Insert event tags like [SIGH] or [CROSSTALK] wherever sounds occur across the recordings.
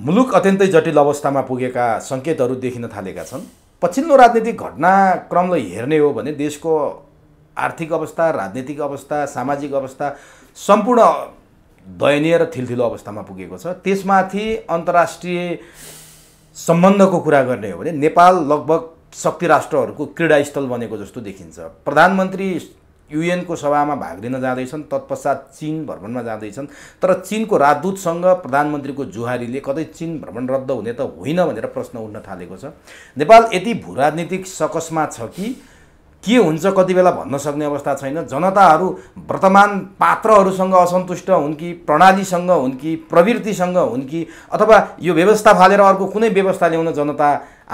मुलुक अत्यन्तै जटिल अवस्थामा पुगेका सङ्केतहरू देखिन थालेका छन् पछिल्लो राजनीतिक घटनाक्रमलाई हेर्ने हो भने देशको आर्थिक अवस्था राजनीतिक अवस्था सामाजिक अवस्था सम्पूर्ण दयनीय र थिलथिलो अवस्थामा पुगेको छ त्यसमाथि अन्तर्राष्ट्रिय सम्बन्धको कुरा गर्ने हो भने नेपाल लगभग शक्ति राष्ट्रहरूको क्रीडास्थल बनेको जस्तो देखिन्छ प्रधानमन्त्री युएनको सभामा भाग लिन जाँदैछन् तत्पश्चात चिन भ्रमणमा जाँदैछन् तर चिनको राजदूतसँग प्रधानमन्त्रीको जुहारीले कतै चिन भ्रमण रद्द हुने त होइन भनेर प्रश्न उठ्न थालेको छ नेपाल यति भूराजनीतिक सकसमा छ कि के हुन्छ कति बेला भन्न सक्ने अवस्था छैन जनताहरू वर्तमान पात्रहरूसँग असन्तुष्ट हुन् कि प्रणालीसँग हुन् कि प्रवृत्तिसँग हुन् कि अथवा यो व्यवस्था फालेर अर्को कुनै व्यवस्था ल्याउन जनता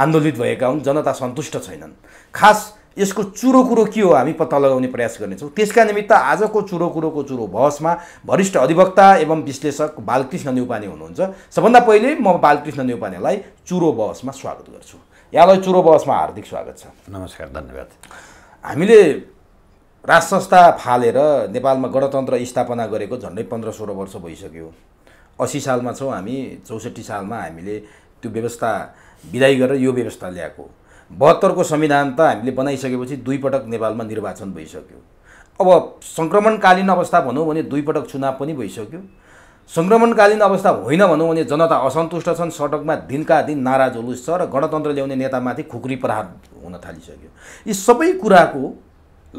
आन्दोलित भएका हुन् जनता सन्तुष्ट छैनन् खास यसको चुरो कुरो के हो हामी पत्ता लगाउने प्रयास गर्नेछौँ त्यसका निमित्त आजको चुरो कुरोको चुरो बहसमा वरिष्ठ अधिवक्ता एवं विश्लेषक बालकृष्ण न्युपाने हुनुहुन्छ सबभन्दा पहिले म बालकृष्ण न्युपानेलाई चुरो बहसमा स्वागत गर्छु यहाँलाई चुरो बहसमा हार्दिक स्वागत छ नमस्कार धन्यवाद हामीले राज संस्था फालेर नेपालमा गणतन्त्र स्थापना गरेको झन्डै पन्ध्र सोह्र वर्ष भइसक्यो असी सालमा छौँ हामी चौसठी सालमा हामीले त्यो व्यवस्था विदाई गरेर यो व्यवस्था ल्याएको बहत्तरको संविधान त हामीले बनाइसकेपछि दुईपटक नेपालमा निर्वाचन भइसक्यो अब सङ्क्रमणकालीन अवस्था भनौँ भने दुईपटक चुनाव पनि भइसक्यो सङ्क्रमणकालीन अवस्था होइन भनौँ भने जनता असन्तुष्ट छन् सडकमा दिनका दिन नाराज हुलुस छ र गणतन्त्र ल्याउने नेतामाथि खुकुरी प्रहार हुन थालिसक्यो यी सबै कुराको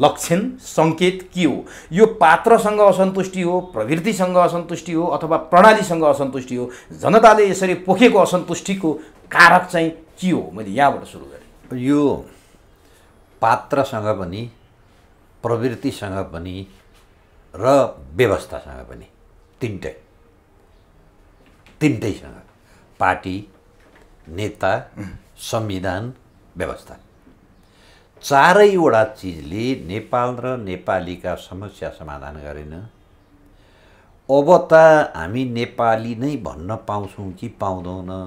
लक्षण सङ्केत के हो यो पात्रसँग असन्तुष्टि हो प्रवृत्तिसँग असन्तुष्टि हो अथवा प्रणालीसँग असन्तुष्टि हो जनताले यसरी पोखेको असन्तुष्टिको कारक चाहिँ के हो मैले यहाँबाट सुरु यो पात्रसँग पनि प्रवृत्तिसँग पनि र व्यवस्थासँग पनि तिनटै तिनटैसँग पार्टी नेता संविधान व्यवस्था चारैवटा चिजले नेपाल र नेपालीका समस्या समाधान गरेन अब त हामी नेपाली नै भन्न पाउँछौँ कि पाउँदैनौँ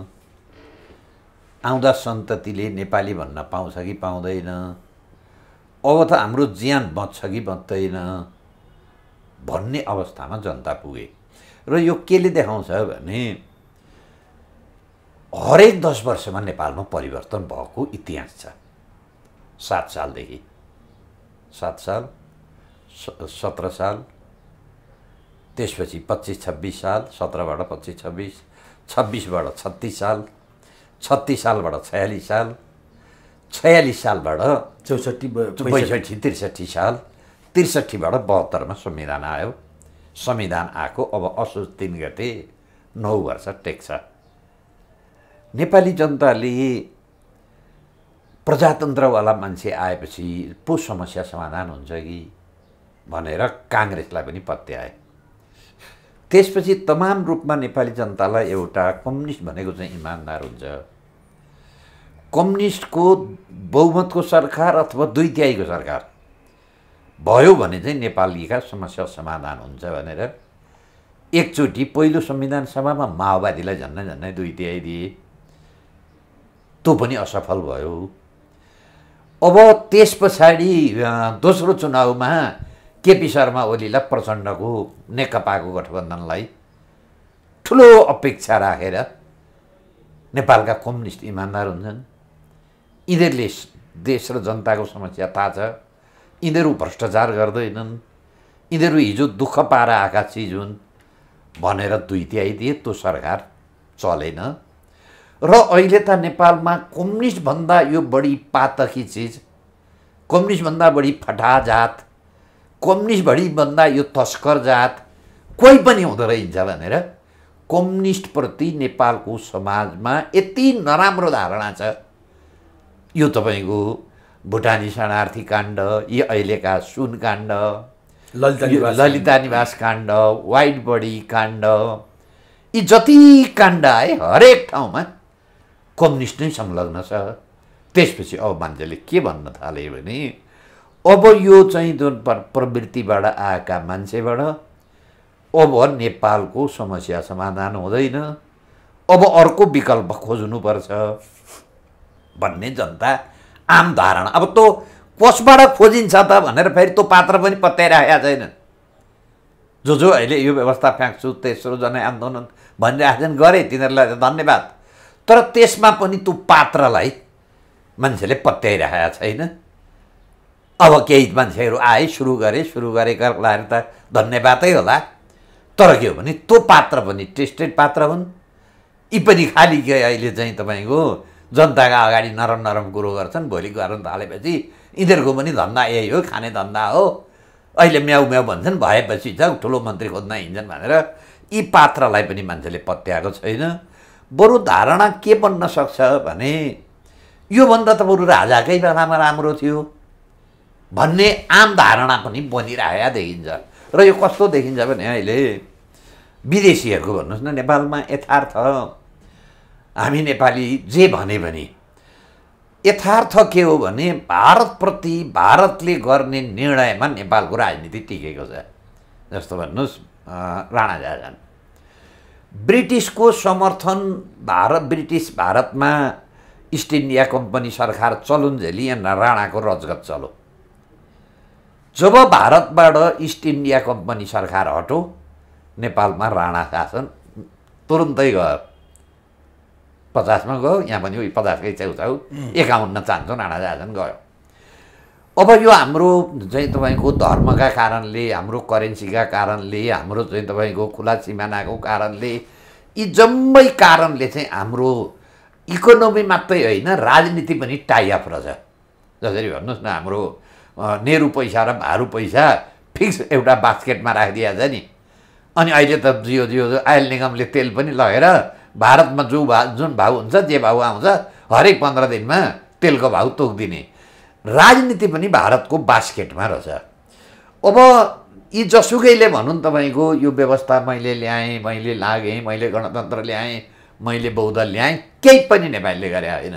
आउँदा सन्ततिले नेपाली भन्न पाउँछ कि पाउँदैन अब त हाम्रो ज्यान बच्छ कि बच्दैन भन्ने अवस्थामा जनता पुगे र यो केले देखाउँछ भने हरेक दस वर्षमा नेपालमा परिवर्तन भएको इतिहास छ सात सालदेखि सात साल सत्र साल त्यसपछि पच्चिस छब्बिस साल सत्रबाट पच्चिस छब्बिस छब्बिसबाट छत्तिस साल छत्तिस सालबाट छयालिस साल छयालिस सालबाट चौसठी पैँसठी त्रिसठी साल त्रिसठीबाट बहत्तरमा संविधान आयो संविधान आएको अब असोज तिन गते नौ वर्ष टेक्छ नेपाली जनताले प्रजातन्त्रवाला मान्छे आएपछि पो समस्या समाधान हुन्छ कि भनेर काङ्ग्रेसलाई पनि पत्याए त्यसपछि तमाम रूपमा नेपाली जनतालाई एउटा कम्युनिस्ट भनेको चाहिँ इमान्दार हुन्छ कम्युनिस्टको बहुमतको सरकार अथवा दुई तिहाईको सरकार भयो भने चाहिँ नेपालीका समस्या समाधान हुन्छ भनेर एकचोटि पहिलो संविधान सभामा माओवादीलाई झन्डै झन्डै दुई तिहाई दिए त्यो पनि असफल भयो अब त्यस पछाडि दोस्रो चुनावमा केपी शर्मा ओलीलाई प्रचण्डको नेकपाको गठबन्धनलाई ठुलो अपेक्षा राखेर नेपालका कम्युनिस्ट इमान्दार हुन्छन् यिनीहरूले देश र जनताको समस्या थाहा छ यिनीहरू भ्रष्टाचार गर्दैनन् यिनीहरू हिजो दुःख पाएर आएका चिज हुन् भनेर दुई त्याइदिए त्यो सरकार चलेन र अहिले त नेपालमा कम्युनिस्टभन्दा यो बढी पातकी चिज कम्युनिस्टभन्दा बढी फटा जात कम्युनिस्ट कम्युनिस्टभरिभन्दा यो तस्कर जात कोही पनि हुँदो रहेछ भनेर कम्युनिस्टप्रति नेपालको समाजमा यति नराम्रो धारणा छ यो तपाईँको भुटानी शरणार्थी काण्ड यी अहिलेका सुन काण्ड ललिता निवास काण्ड वाइट बडी काण्ड यी जति काण्ड आए हरेक ठाउँमा कम्युनिस्ट नै संलग्न छ त्यसपछि अब मान्छेले के भन्न थाले भने अब यो चाहिँ जुन प्रवृत्तिबाट आएका मान्छेबाट अब नेपालको समस्या समाधान हुँदैन अब अर्को विकल्प खोज्नुपर्छ भन्ने जनता आम धारणा अब तँ कसबाट खोजिन्छ त भनेर फेरि त्यो पात्र पनि पत्याइराखेका छैनन् जो जो अहिले यो व्यवस्था फ्याँक्छु तेस्रो जनआन्दोलन भनिरहेछन् गरे तिनीहरूलाई धन्यवाद तर त्यसमा पनि त्यो पात्रलाई मान्छेले पत्याइरहेका छैन अब केही मान्छेहरू आए सुरु गरे सुरु गरे त धन्यवादै होला तर के हो भने त्यो पात्र पनि टेस्टेड पात्र हुन् यी पनि खालि के अहिले चाहिँ तपाईँको जनताका अगाडि नरम नरम कुरो गर्छन् भोलि गर्न थालेपछि यिनीहरूको पनि धन्दा यही हो खाने धन्दा हो अहिले म्याउ म्याउ भन्छन् भएपछि त ठुलो मन्त्री खोज्न हिँड्छन् भनेर यी पात्रलाई पनि मान्छेले पत्याएको छैन बरु धारणा के बन्न सक्छ भने योभन्दा त बरु राजाकै बेलामा राम्रो थियो भन्ने आम धारणा पनि बनिरहेका देखिन्छ र यो कस्तो देखिन्छ भने अहिले विदेशीहरूको भन्नुहोस् न नेपालमा यथार्थ हामी नेपाली जे भने भने यथार्थ के हो भने भारतप्रति भारतले गर्ने निर्णयमा नेपालको राजनीति टिकेको छ जस्तो भन्नुहोस् राणा जाजन ब्रिटिसको समर्थन भारत ब्रिटिस भारतमा इस्ट इन्डिया कम्पनी सरकार चलुन्जेली यहाँ राणाको रजगत चलो जब भारतबाट इस्ट इन्डिया कम्पनी सरकार हटो नेपालमा राणा शासन तुरुन्तै गयो पचासमा गयो यहाँ पनि उयो पचासकै छेउछाउ एकाउन्न चाहन्छौँ नाना जाँदा गयो अब यो हाम्रो चाहिँ तपाईँको धर्मका कारणले हाम्रो करेन्सीका कारणले हाम्रो चाहिँ तपाईँको खुला सिमानाको कारणले यी जम्मै कारणले चाहिँ हाम्रो इकोनोमी मात्रै होइन राजनीति पनि टाइअप रहेछ जसरी भन्नुहोस् न हाम्रो नेहरू पैसा र भारू पैसा फिक्स एउटा बास्केटमा राखिदिएछ नि अनि अहिले त जियो जियो आयल निगमले तेल पनि लगेर भारतमा जो भा जुन भाउ हुन्छ जे भाउ आउँछ हरेक पन्ध्र दिनमा तेलको भाउ तोकिदिने राजनीति पनि भारतको बास्केटमा रहेछ अब यी जसुकैले भनौँ तपाईँको यो व्यवस्था मैले ल्याएँ मैले लागेँ मैले गणतन्त्र ल्याएँ मैले बौद्ध ल्याएँ केही पनि नेपालीले गरे होइन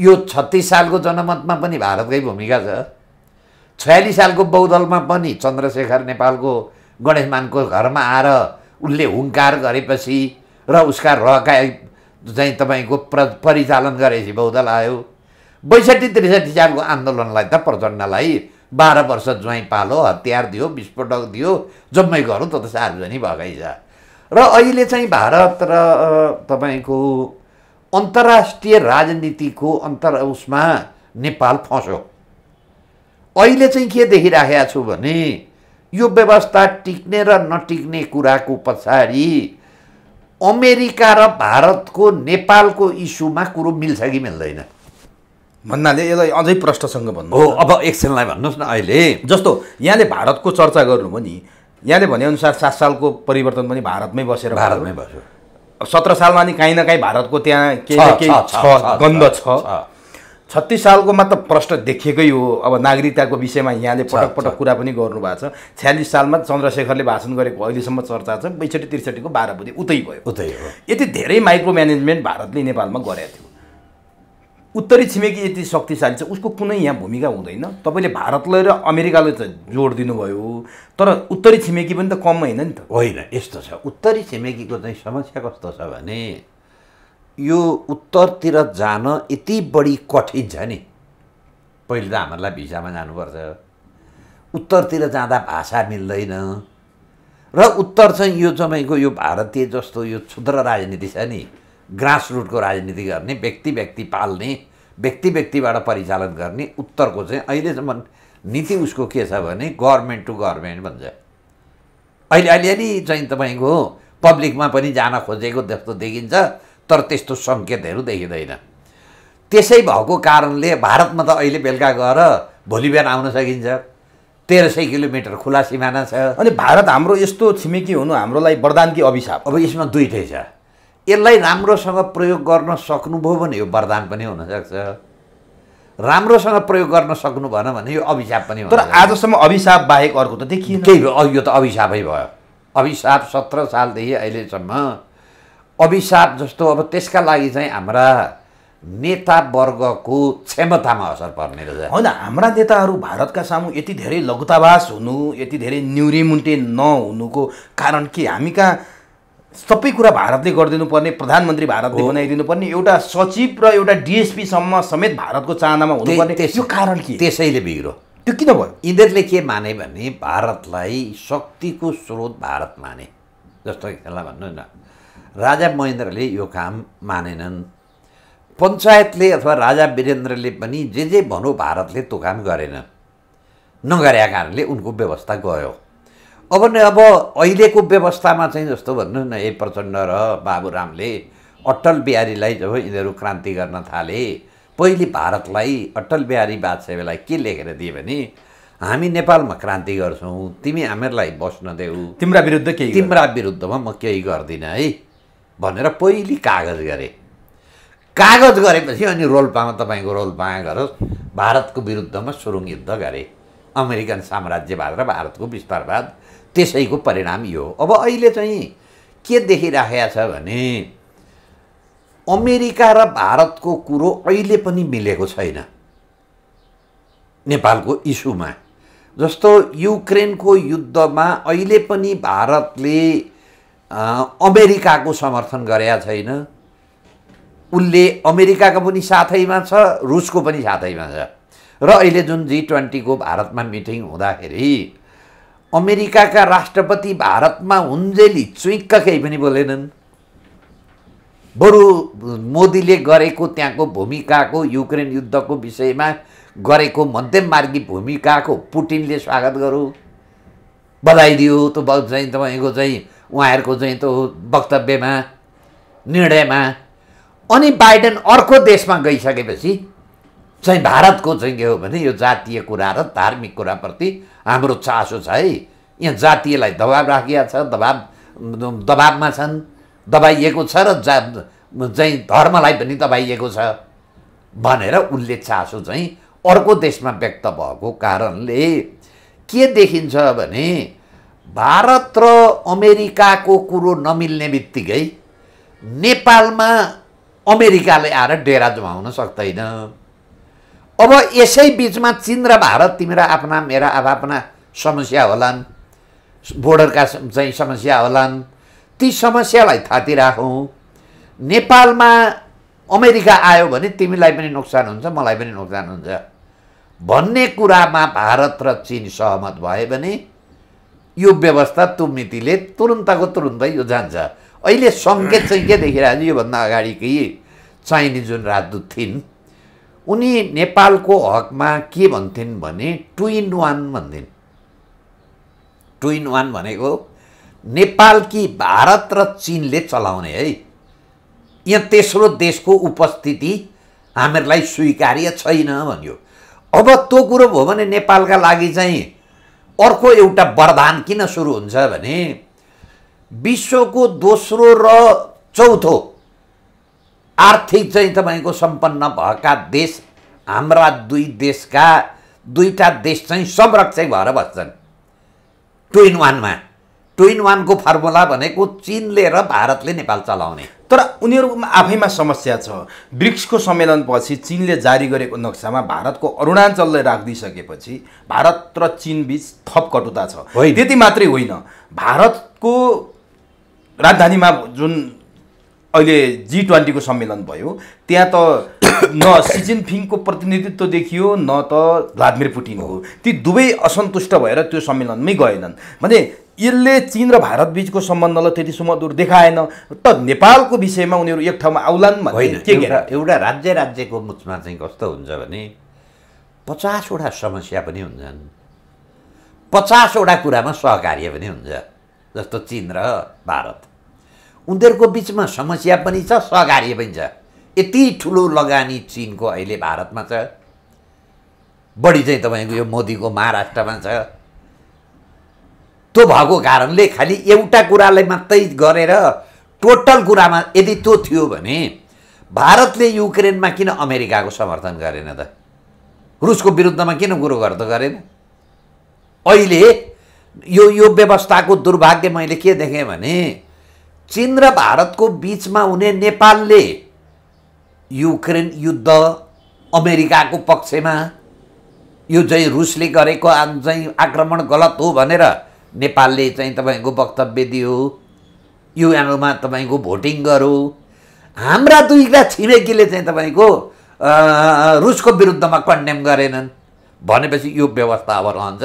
यो छत्तिस सालको जनमतमा पनि भारतकै भूमिका छ छयालिस सालको बौद्धलमा पनि चन्द्रशेखर नेपालको गणेशमानको घरमा आएर उसले हुङ्कार गरेपछि र उसका रहकाय चाहिँ तपाईँको प्र परिचालन गरेपछि बहुदल आयो बैसठी त्रिसठी सालको आन्दोलनलाई त प्रचण्डलाई बाह्र वर्ष ज्वाइँ पालो हतियार दियो विस्फोटक दियो जम्मै गरौँ त सार्वजनिक भएकै छ र अहिले चाहिँ भारत र तपाईँको अन्तर्राष्ट्रिय राजनीतिको अन्तर उसमा नेपाल फस्यो अहिले चाहिँ के देखिराखेको छु भने यो व्यवस्था टिक्ने र नटिक्ने कुराको पछाडि अमेरिका र भारतको नेपालको इस्युमा कुरो मिल्छ कि मिल्दैन भन्नाले यसलाई अझै प्रष्टसँग भन्नु हो अब एकछिनलाई भन्नुहोस् न अहिले जस्तो यहाँले भारतको चर्चा गर्नुभयो नि यहाँले भनेअनुसार सात सालको परिवर्तन पनि भारतमै बसेर भारतमै बस्यो सत्र सालमा नि काहीँ न काहीँ भारतको त्यहाँ केही छ गन्ध छ छत्तिस सालकोमा त प्रश्न देखिएकै हो अब नागरिकताको विषयमा यहाँले पटक पटक कुरा पनि गर्नुभएको छ छ्यालिस सालमा चन्द्रशेखरले भाषण गरेको अहिलेसम्म चर्चा छ बैसठी त्रिसठीको बाह्र बुझे उतै भयो उतै हो यति धेरै माइक्रो म्यानेजमेन्ट भारतले नेपालमा गरेको थियो उत्तरी छिमेकी यति शक्तिशाली छ उसको कुनै यहाँ भूमिका हुँदैन तपाईँले भारतलाई र अमेरिकालाई त जोड दिनुभयो तर उत्तरी छिमेकी पनि त कम होइन नि त होइन यस्तो छ उत्तरी छिमेकीको चाहिँ समस्या कस्तो छ भने यो उत्तरतिर जान यति बढी कठिन छ नि पहिले त हामीहरूलाई भिसामा जानुपर्छ उत्तरतिर जाँदा भाषा मिल्दैन र उत्तर चाहिँ यो तपाईँको यो भारतीय जस्तो यो क्षुद्र राजनीति छ नि ग्रासरुटको राजनीति गर्ने व्यक्ति व्यक्ति पाल्ने व्यक्ति व्यक्तिबाट परिचालन गर्ने उत्तरको चाहिँ अहिलेसम्म नीति उसको के छ भने गभर्मेन्ट टु गभर्मेन्ट भन्छ अहिले अलिअलि चाहिँ तपाईँको पब्लिकमा पनि जान खोजेको जस्तो देखिन्छ तर त्यस्तो सङ्केतहरू देखिँदैन त्यसै भएको कारणले भारतमा त अहिले बेलुका गएर भोलि बिहान आउन सकिन्छ तेह्र सय किलोमिटर खुला सिमाना छ अनि भारत हाम्रो यस्तो छिमेकी हुनु हाम्रो लागि वरदान कि अभिशाप अब यसमा दुइटै छ यसलाई राम्रोसँग प्रयोग गर्न सक्नुभयो भने यो वरदान पनि हुनसक्छ राम्रोसँग प्रयोग गर्न सक्नु भएन भने यो अभिशाप पनि हो तर आजसम्म अभिशाप बाहेक अर्को त देखियो केही भयो यो त अभिशापै भयो अभिशाप सत्र सालदेखि अहिलेसम्म अभिशाप जस्तो अब त्यसका लागि चाहिँ हाम्रा नेतावर्गको क्षमतामा असर पर्ने रहेछ होइन हाम्रा नेताहरू भारतका सामु यति धेरै लघुतावास हुनु यति धेरै न्युरिमुन्टे नहुनुको कारण के हामी कहाँ सबै कुरा भारतले गरिदिनुपर्ने प्रधानमन्त्री भारतले बनाइदिनुपर्ने एउटा सचिव र एउटा डिएसपीसम्म समेत भारतको चाहनामा हुनुपर्ने त्यो कारण के त्यसैले बिग्रो त्यो किन भयो यिनीहरूले के माने भने भारतलाई शक्तिको स्रोत भारत माने जस्तो यसलाई भन्नु न राजा महेन्द्रले यो काम मानेनन् पञ्चायतले अथवा राजा वीरेन्द्रले पनि जे जे भनौँ भारतले त्यो काम गरेन नगरेका कारणले उनको व्यवस्था गयो अब न अब अहिलेको व्यवस्थामा चाहिँ जस्तो भन्नु न ए प्रचण्ड र बाबुरामले अटल बिहारीलाई जब यिनीहरू क्रान्ति गर्न थाले पहिले भारतलाई अटल बिहारी वाजपेयीलाई के लेखेर दिए भने हामी नेपालमा क्रान्ति गर्छौँ तिमी हामीहरूलाई बस्न देऊ तिम्रा विरुद्ध केही तिम्रा विरुद्धमा म केही गर्दिनँ है भनेर पहिले कागज गरे कागज गरेपछि अनि रोल्पामा तपाईँको रोल्पामा गएर भारतको विरुद्धमा सुरुङ युद्ध गरे अमेरिकन साम्राज्यवाद र भारतको विस्तारवाद त्यसैको परिणाम यो अब अहिले चाहिँ के देखिराखेको छ भने अमेरिका र भारतको कुरो अहिले पनि मिलेको छैन नेपालको इस्युमा जस्तो युक्रेनको युद्धमा अहिले पनि भारतले अमेरिकाको समर्थन गरेका छैन उसले अमेरिकाको पनि साथैमा छ रुसको पनि साथैमा छ र अहिले जुन जी ट्वेन्टीको भारतमा मिटिङ हुँदाखेरि अमेरिकाका राष्ट्रपति भारतमा हुन्जेली चुइक्क केही पनि बोलेनन् बरु मोदीले गरेको त्यहाँको भूमिकाको युक्रेन युद्धको विषयमा गरेको मध्यममार्गी भूमिकाको पुटिनले स्वागत गरौँ बधाई दियो त चाहिँ तपाईँको चाहिँ उहाँहरूको चाहिँ त्यो वक्तव्यमा निर्णयमा अनि बाइडेन अर्को देशमा गइसकेपछि चाहिँ भारतको चाहिँ के हो भने यो जातीय कुरा र धार्मिक कुराप्रति हाम्रो चासो छ है यहाँ जातीयलाई दबाब राखिया छ दबाब दबाबमा छन् दबाइएको छ र जा चाहिँ धर्मलाई पनि दबाइएको छ भनेर उसले चासो चाहिँ अर्को देशमा व्यक्त भएको कारणले के देखिन्छ भने भारत र अमेरिकाको कुरो नमिल्ने बित्तिकै नेपालमा अमेरिकाले आएर डेरा जमाउन सक्दैन अब यसै बिचमा चिन र भारत तिमीहरू आफ्ना मेरा आफ्ना समस्या होलान् बोर्डरका चाहिँ समस्या होलान् ती समस्यालाई थाती राखौँ नेपालमा अमेरिका आयो भने तिमीलाई पनि नोक्सान हुन्छ मलाई पनि नोक्सान हुन्छ भन्ने कुरामा भारत र चिन सहमत भए भने यो व्यवस्था त्यो मितिले तुरुन्तको तुरुन्तै यो जान्छ अहिले सङ्केत चाहिँ के देखिरहेको छ योभन्दा अगाडिकै चाहिने जुन राजदूत थिइन् उनी नेपालको हकमा के भन्थिन् भने टु इन वान भन्थिन् टु इन वान भनेको नेपाल कि भारत र चिनले चलाउने है यहाँ तेस्रो देशको उपस्थिति हामीहरूलाई स्वीकार्य छैन भन्यो अब त्यो कुरो भयो भने नेपालका लागि चाहिँ अर्को एउटा वरदान किन सुरु हुन्छ भने विश्वको दोस्रो र चौथो आर्थिक चाहिँ तपाईँको सम्पन्न भएका देश हाम्रा दुई देशका दुईवटा देश चाहिँ संरक्षक भएर बस्छन् टु इन वानमा टु इन वानको फर्मुला भनेको चिनले र भारतले नेपाल चलाउने तर उनीहरूमा आफैमा समस्या छ ब्रिक्सको सम्मेलनपछि चिनले जारी गरेको नक्सामा भारतको अरुणाञ्चललाई राखिदिइसकेपछि भारत र चिनबिच थप कटुता छ त्यति मात्रै होइन भारतको राजधानीमा जुन अहिले जी ट्वेन्टीको सम्मेलन भयो त्यहाँ त न सी जिनफिङको प्रतिनिधित्व देखियो न त भ्लादिमिर पुटिनको ती दुवै असन्तुष्ट भएर त्यो सम्मेलनमै गएनन् भने यसले चिन र भारत बिचको सम्बन्धलाई त्यति सुमधुर देखाएन त नेपालको विषयमा उनीहरू एक ठाउँमा आउलान् भने एउटा राज्य राज्यको मुचमा चाहिँ कस्तो हुन्छ भने पचासवटा समस्या पनि हुन्छन् पचासवटा कुरामा सहकार्य पनि हुन्छ जस्तो चिन र भारत उनीहरूको बिचमा समस्या पनि छ सघारिए पनि छ यति ठुलो लगानी चिनको अहिले भारतमा छ बढी चाहिँ तपाईँको यो मोदीको महाराष्ट्रमा छ त्यो भएको कारणले खालि एउटा कुरालाई मात्रै गरेर टोटल कुरामा यदि त्यो थियो भने भारतले युक्रेनमा किन अमेरिकाको समर्थन गरेन त रुसको विरुद्धमा किन कुरो त गरेन अहिले यो यो व्यवस्थाको दुर्भाग्य मैले के देखेँ भने चीन र भारतको बिचमा हुने नेपालले युक्रेन युद्ध अमेरिकाको पक्षमा यो चाहिँ रुसले गरेको चाहिँ आक्रमण गलत हो भनेर नेपालले चाहिँ तपाईँको वक्तव्य दियो युएनओमा तपाईँको भोटिङ गरो हाम्रा दुईवटा छिमेकीले चाहिँ तपाईँको रुसको विरुद्धमा कन्डेम गरेनन् भनेपछि यो व्यवस्था अब रहन्छ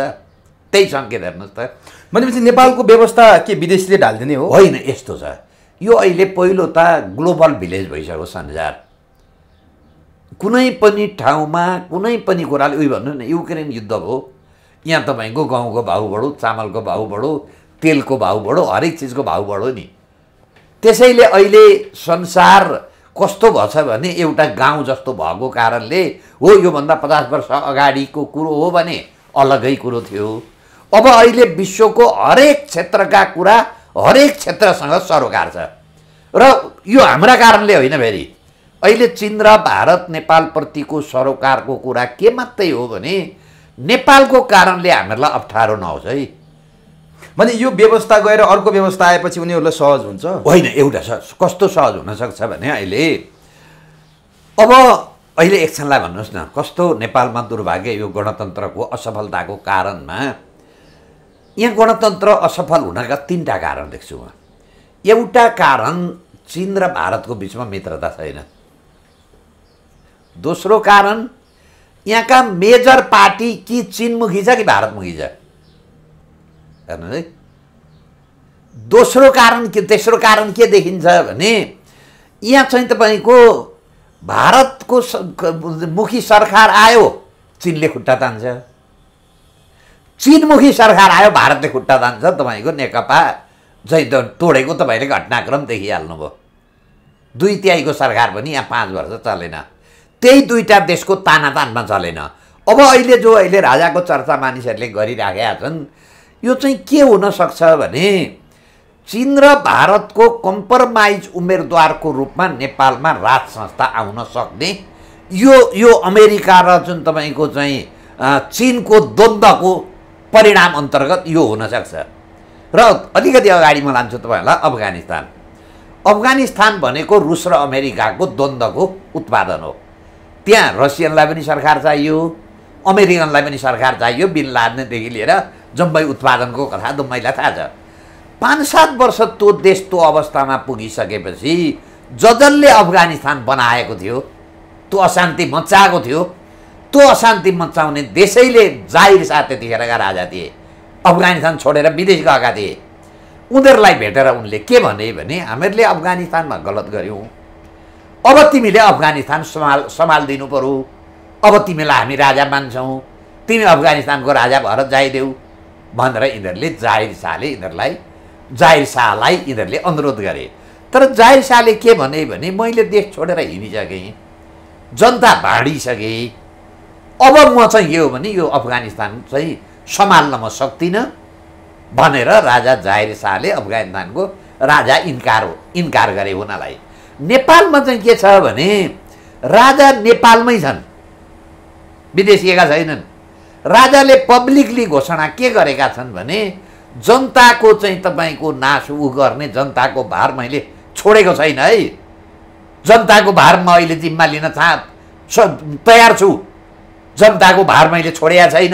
त्यही सङ्केत हेर्नुहोस् त भनेपछि नेपालको व्यवस्था के विदेशले ढालिदिने हो होइन यस्तो छ यो अहिले पहिलो त ग्लोबल भिलेज भइसक्यो संसार कुनै पनि ठाउँमा कुनै पनि कुराले उयो भन्नु न युक्रेन युद्ध भयो यहाँ तपाईँको गहुँको भाउ बढो चामलको भाउ बढो तेलको भाउ बढो हरेक चिजको भाउ बढो नि त्यसैले अहिले संसार कस्तो भएछ भने एउटा गाउँ जस्तो भएको कारणले हो योभन्दा पचास वर्ष अगाडिको कुरो हो भने अलगै कुरो थियो अब अहिले विश्वको हरेक क्षेत्रका कुरा हरेक क्षेत्रसँग सरोकार छ र यो हाम्रा कारणले होइन फेरि अहिले चिन र भारत नेपालप्रतिको सरोकारको कुरा के मात्रै हो भने नेपालको कारणले हामीहरूलाई अप्ठ्यारो नहोस् है भने यो व्यवस्था गएर अर्को व्यवस्था आएपछि उनीहरूलाई सहज हुन्छ होइन एउटा सहज कस्तो सहज हुनसक्छ भने अहिले अब अहिले एकछिनलाई भन्नुहोस् न कस्तो नेपालमा दुर्भाग्य यो गणतन्त्रको असफलताको कारणमा यहाँ गणतन्त्र असफल हुनका तिनवटा कारण देख्छु म एउटा कारण चिन र भारतको बिचमा मित्रता छैन दोस्रो कारण यहाँका मेजर पार्टी कि चिनमुखी छ कि भारतमुखी छ हेर्नु है दोस्रो कारण के तेस्रो कारण के देखिन्छ भने यहाँ चाहिँ तपाईँको भारतको मुखी सरकार आयो चिनले खुट्टा तान्छ चिनमुखी सरकार आयो भारतले खुट्टा तान्छ तपाईँको नेकपा चाहिँ त तोडेको तपाईँले घटनाक्रम देखिहाल्नुभयो दुई तिहाईको सरकार पनि यहाँ पाँच वर्ष चलेन त्यही दुईवटा देशको ताना तानमा चलेन अब अहिले जो अहिले राजाको चर्चा मानिसहरूले गरिराखेका छन् यो चाहिँ के हुनसक्छ भने चिन र भारतको कम्प्रोमाइज उम्मेदवारको रूपमा नेपालमा राज संस्था आउन सक्ने यो यो अमेरिका र जुन तपाईँको चाहिँ चिनको द्वन्द्वको परिणाम अन्तर्गत यो हुनसक्छ र अलिकति अगाडि म लान्छु तपाईँहरूलाई अफगानिस्तान अफगानिस्तान भनेको रुस र अमेरिकाको द्वन्द्वको उत्पादन हो त्यहाँ रसियनलाई पनि सरकार चाहियो अमेरिकनलाई पनि सरकार चाहियो बिन लादनेदेखि लिएर जम्मै उत्पादनको कथा दुम्बईलाई थाहा छ पाँच सात वर्ष त्यो देश त्यो अवस्थामा पुगिसकेपछि जसले अफगानिस्तान बनाएको थियो त्यो अशान्ति मचाएको थियो यस्तो अशान्ति मचाउने देशैले जाहिर साथ त्यतिखेरका राजा थिए अफगानिस्तान छोडेर विदेश गएका थिए उनीहरूलाई भेटेर उनले के भने भने हामीहरूले अफगानिस्तानमा गलत गऱ्यौँ अब तिमीले अफगानिस्तान सम्हाल सम्हालिदिनु पऱ्यो अब तिमीलाई हामी राजा मान्छौँ तिमी अफगानिस्तानको राजा भएर जाइदेऊ भनेर यिनीहरूले जाहिर शाहले यिनीहरूलाई जाहिर शाहलाई यिनीहरूले अनुरोध गरे तर जाहिर शाहले के भने मैले देश छोडेर हिँडिसकेँ जनता भाँडिसकेँ अब म चाहिँ यो भने यो अफगानिस्तान चाहिँ सम्हाल्न म सक्दिनँ भनेर राजा जाहिर शाहले अफगानिस्तानको राजा इन्कार हो इन्कार गरे उनीलाई नेपालमा चाहिँ के छ भने राजा नेपालमै छन् विदेशिएका छैनन् राजाले पब्लिकली घोषणा के गरेका छन् भने जनताको चाहिँ तपाईँको नास उ गर्ने जनताको भार मैले छोडेको छैन है जनताको भार म अहिले जिम्मा लिन चाह तयार छु जनताको भार मैले छोडेका छैन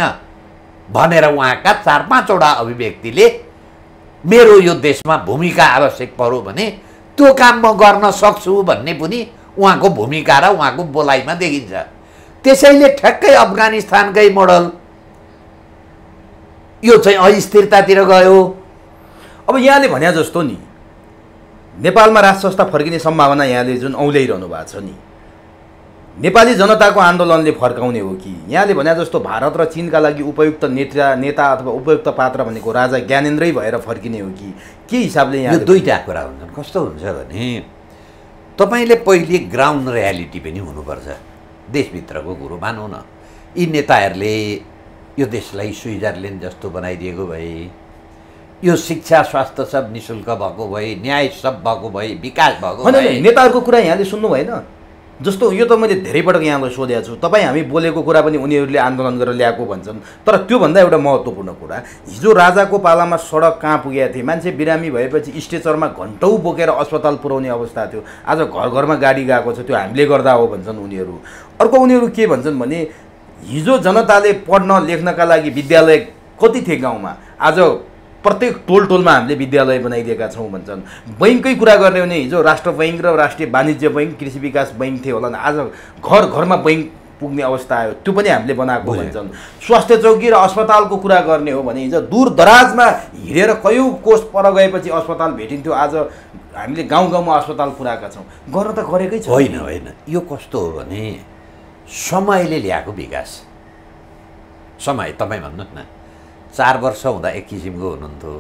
भनेर उहाँका चार पाँचवटा अभिव्यक्तिले मेरो यो देशमा भूमिका आवश्यक पऱ्यो भने त्यो काम म गर्न सक्छु भन्ने पनि उहाँको भूमिका र उहाँको बोलाइमा देखिन्छ त्यसैले ठ्याक्कै अफगानिस्तानकै मोडल यो चाहिँ अस्थिरतातिर गयो अब यहाँले भने जस्तो नि नेपालमा राज संस्था फर्किने सम्भावना यहाँले जुन औल्याइरहनु भएको छ नि नेपाली जनताको आन्दोलनले फर्काउने हो कि यहाँले भने जस्तो भारत र चिनका लागि उपयुक्त नेता नेता अथवा उपयुक्त पात्र भनेको राजा ज्ञानेन्द्रै भएर फर्किने हो कि के हिसाबले यहाँ दुईवटा कुरा हुन्छ कस्तो हुन्छ भने तपाईँले पहिले ग्राउन्ड रियालिटी पनि हुनुपर्छ देशभित्रको कुरो मानौँ न यी नेताहरूले यो देशलाई स्विजरल्यान्ड जस्तो बनाइदिएको भए यो शिक्षा स्वास्थ्य सब निशुल्क भएको भए न्याय सब भएको भए विकास भएको नेताहरूको कुरा यहाँले सुन्नु भएन जस्तो यो त मैले धेरै पटक यहाँलाई सोधेको छु तपाईँ हामी बोलेको कुरा पनि उनीहरूले आन्दोलन गरेर ल्याएको भन्छन् तर त्योभन्दा एउटा महत्त्वपूर्ण कुरा हिजो राजाको पालामा सडक कहाँ पुगेका थिए मान्छे बिरामी भएपछि स्ट्रेचरमा घन्टौ बोकेर अस्पताल पुर्याउने अवस्था थियो आज घर घरमा गाडी गएको छ त्यो हामीले गर्दा हो भन्छन् उनीहरू अर्को उनीहरू के भन्छन् भने हिजो जनताले पढ्न लेख्नका लागि विद्यालय कति थिए गाउँमा आज प्रत्येक टोल टोलमा हामीले विद्यालय बनाइदिएका छौँ भन्छन् बैङ्ककै कुरा गर्ने भने हिजो राष्ट्र बैङ्क र राष्ट्रिय वाणिज्य बैङ्क कृषि विकास बैङ्क थियो होला आज घर घरमा बैङ्क पुग्ने अवस्था आयो त्यो पनि हामीले बनाएको भन्छन् स्वास्थ्य चौकी र अस्पतालको कुरा गर्ने हो भने हिजो दूर दराजमा हिँडेर कयौँ कोष पर गएपछि अस्पताल भेटिन्थ्यो आज हामीले गाउँ गाउँमा अस्पताल पुऱ्याएका छौँ गर्न त गरेकै छ होइन होइन यो कस्तो हो भने समयले ल्याएको विकास समय तपाईँ भन्नुहोस् न चार वर्ष हुँदा एक किसिमको हुनुहुन्थ्यो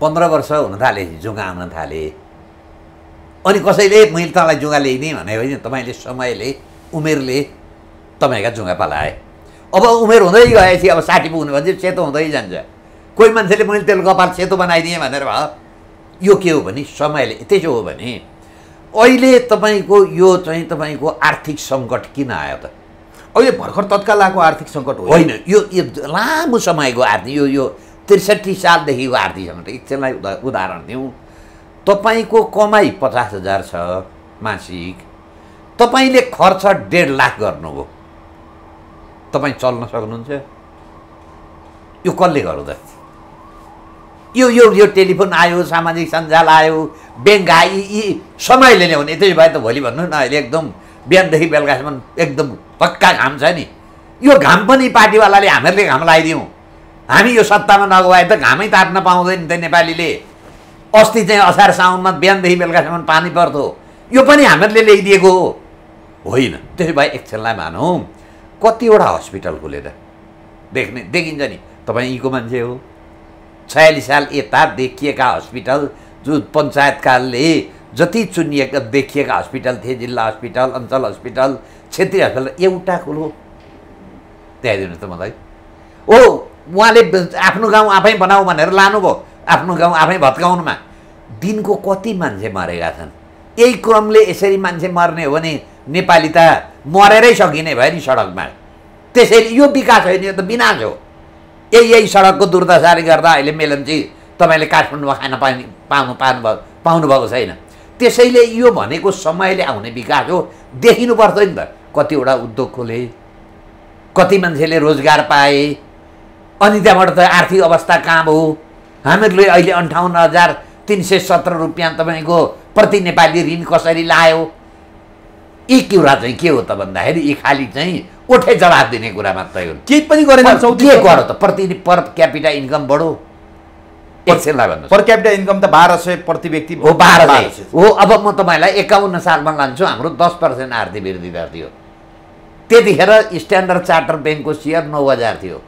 पन्ध्र वर्ष हुन थाले जुगा आउन थाले अनि कसैले मैले तपाईँलाई जुगा ल्याइदिएँ भने होइन तपाईँले समयले उमेरले तपाईँका जुगा पलाए अब उमेर हुँदै गएपछि अब साठी पुग्नु चाहिँ सेतो हुँदै जान्छ कोही मान्छेले मैले तेल कपाल सेतो बनाइदिएँ भनेर भयो यो के हो भने समयले त्यसो हो भने अहिले तपाईँको यो चाहिँ तपाईँको आर्थिक सङ्कट किन आयो त अहिले भर्खर तत्काल आएको आर्थिक सङ्कट होइन यो लामो समयको आर्थिक यो यो त्रिसठी सालदेखिको आर्थिक सङ्कट एकछिनलाई उदा उदाहरण दिउँ तपाईँको कमाइ पचास हजार छ मासिक तपाईँले खर्च डेढ लाख गर्नुभयो तपाईँ चल्न सक्नुहुन्छ यो कसले गर्दा यो यो यो टेलिफोन आयो सामाजिक सञ्जाल आयो ब्याङ्क आयो यी समयले ल्याउने त्यही भए त भोलि भन्नु न अहिले एकदम बिहानदेखि बेलुकासम्म एकदम पक्का घाम छ नि यो घाम पनि पार्टीवालाले हामीहरूले घाम लगाइदिउँ हामी यो सत्तामा नगए त घामै तात्न पाउँदैन त नेपालीले अस्ति चाहिँ असार साउनमा बिहानदेखि बेलुकासम्म पानी पर्थ्यो यो पनि हामीहरूले ल्याइदिएको हो होइन त्यसो भए एकछिनलाई मानौँ कतिवटा हस्पिटल खोलेर देख्ने देखिन्छ नि तपाईँ यीको मान्छे हो छयालिस साल यता देखिएका हस्पिटल जुन पञ्चायतकालले जति चुनिएका देखिएका हस्पिटल थिए जिल्ला हस्पिटल अञ्चल हस्पिटल क्षेत्रीय हस्पिटल एउटा खोलो त्यहाँदिनुहोस् त मलाई ओ उहाँले आफ्नो गाउँ आफै बनाऊ भनेर लानुभयो आफ्नो गाउँ आफै भत्काउनुमा दिनको कति मान्छे मरेका छन् यही क्रमले यसरी मान्छे मर्ने हो भने नेपाली त मरेरै सकिने भयो नि सडकमा त्यसैले यो विकास होइन यो त विनाश हो यही यही सडकको दुर्दशाले गर्दा अहिले मेलम्ची तपाईँले काठमाडौँमा खान पानी पाउनु भएको पाउनुभएको छैन त्यसैले यो भनेको समयले आउने विकास हो देखिनु पर्छ नि त कतिवटा उद्योग खोले कति मान्छेले रोजगार पाए अनि त्यहाँबाट त आर्थिक अवस्था कहाँ हो हामीहरूले अहिले अन्ठाउन्न हजार तिन सय सत्र रुपियाँ तपाईँको प्रति नेपाली ऋण कसरी लायो यी कुरा चाहिँ के हो त भन्दाखेरि यी खालि चाहिँ उठे जवाब दिने कुरा मात्रै हो केही पनि गरेन के गर त प्रति पर क्यापिटल इन्कम बढो पर क्यापिटल इन्कम त बाह्र सय प्रति व्यक्ति हो बाह्र सय हो अब म तपाईँलाई एकाउन्न सालमा लान्छु हाम्रो दस पर्सेन्ट आर्थिक वृद्धि दर थियो त्यतिखेर स्ट्यान्डर्ड चार्टर ब्याङ्कको सेयर नौ हजार थियो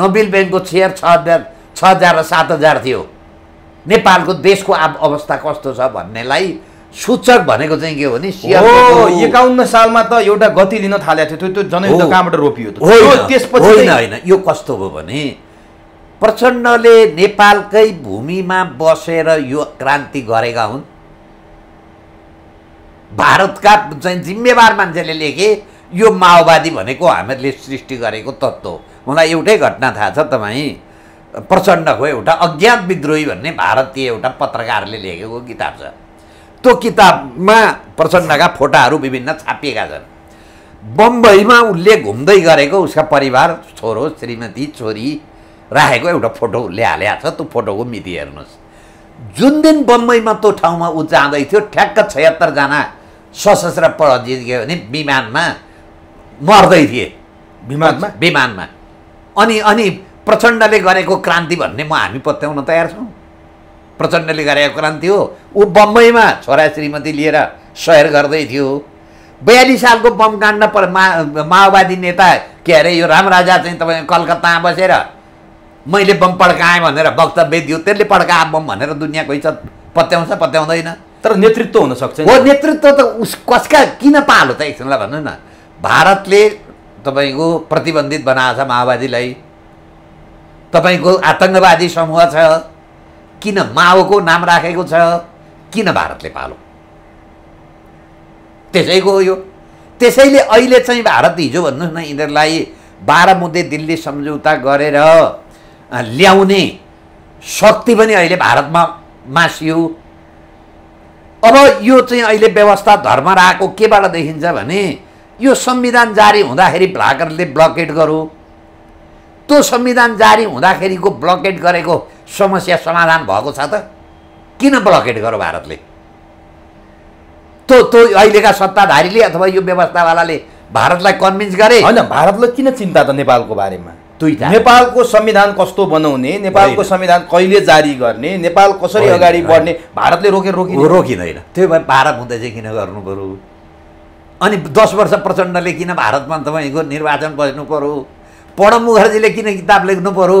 नोबिल ब्याङ्कको सेयर छ हजार छ हजार र सात हजार थियो नेपालको देशको अवस्था कस्तो छ भन्नेलाई सूचक भनेको चाहिँ के हो भने एकाउन्न सालमा त एउटा गति लिन थालेको थियो त्यो त्यो जनयुद्ध कहाँबाट रोपियो होइन होइन यो कस्तो हो भने प्रचण्डले नेपालकै भूमिमा बसेर यो क्रान्ति गरेका हुन् भारतका चाहिँ जिम्मेवार मान्छेले लेखे यो माओवादी भनेको हामीहरूले सृष्टि गरेको तत्त्व हो मलाई एउटै घटना थाहा छ तपाईँ प्रचण्डको एउटा अज्ञात विद्रोही भन्ने भारतीय एउटा पत्रकारले लेखेको किताब छ त्यो किताबमा प्रचण्डका फोटाहरू विभिन्न छापिएका छन् बम्बईमा उसले घुम्दै गरेको उसका परिवार छोरो श्रीमती छोरी राखेको एउटा फोटो उसले हालेको छ त्यो फोटोको मिति हेर्नुहोस् जुन दिन बम्बईमा त्यो ठाउँमा ऊ जाँदै थियो ठ्याक्क छयत्तरजना सशस्त्र पराजित गयो भने विमानमा मर्दै थिए विमानमा विमानमा अनि अनि प्रचण्डले गरेको क्रान्ति भन्ने म हामी पत्याउन तयार छौँ प्रचण्डले गरेको क्रान्ति हो ऊ बम्बईमा छोरा श्रीमती लिएर सहर गर्दै थियो बयालिस सालको बमकाण्ड मा माओवादी नेता के अरे यो रामराजा चाहिँ तपाईँ कलकत्तामा बसेर मैले बम पड्काएँ भनेर वक्तव्य दियो त्यसले पड्का बम भनेर दुनियाँको इज्जत पत्याउँछ पत्याउँदैन तर नेतृत्व हुनसक्छ हो नेतृत्व त उस कसका किन पालो त एकछिनलाई भन्नु न भारतले तपाईँको प्रतिबन्धित बनाएको छ माओवादीलाई तपाईँको आतङ्कवादी समूह छ किन माओको नाम राखेको छ किन भारतले पालो त्यसैको यो त्यसैले अहिले चाहिँ भारत हिजो भन्नुहोस् न यिनीहरूलाई बाह्र मुद्दे दिल्ली सम्झौता गरेर ल्याउने शक्ति पनि अहिले भारतमा मासियो अब यो चाहिँ अहिले व्यवस्था धर्म राखेको केबाट देखिन्छ भने यो संविधान जारी हुँदाखेरि भ्लाकरले ब्लकेट गरो त्यो संविधान जारी हुँदाखेरिको ब्लकेट गरेको समस्या समाधान भएको छ त किन ब्लकेट गर्यो भारतले त्यो त्यो अहिलेका सत्ताधारीले अथवा यो व्यवस्थावालाले भारतलाई कन्भिन्स गरे होइन भारतलाई किन चिन्ता त नेपालको बारेमा दुईटा नेपालको संविधान कस्तो बनाउने नेपालको संविधान कहिले जारी गर्ने नेपाल कसरी अगाडि बढ्ने भारतले रोके रोकि रोकिँदैन त्यो भए भारत हुँदै चाहिँ किन गर्नु पऱ्यो अनि दस वर्ष प्रचण्डले किन भारतमा तपाईँको निर्वाचन बस्नु पऱ्यो प्रणव मुखर्जीले किन किताब लेख्नु पऱ्यो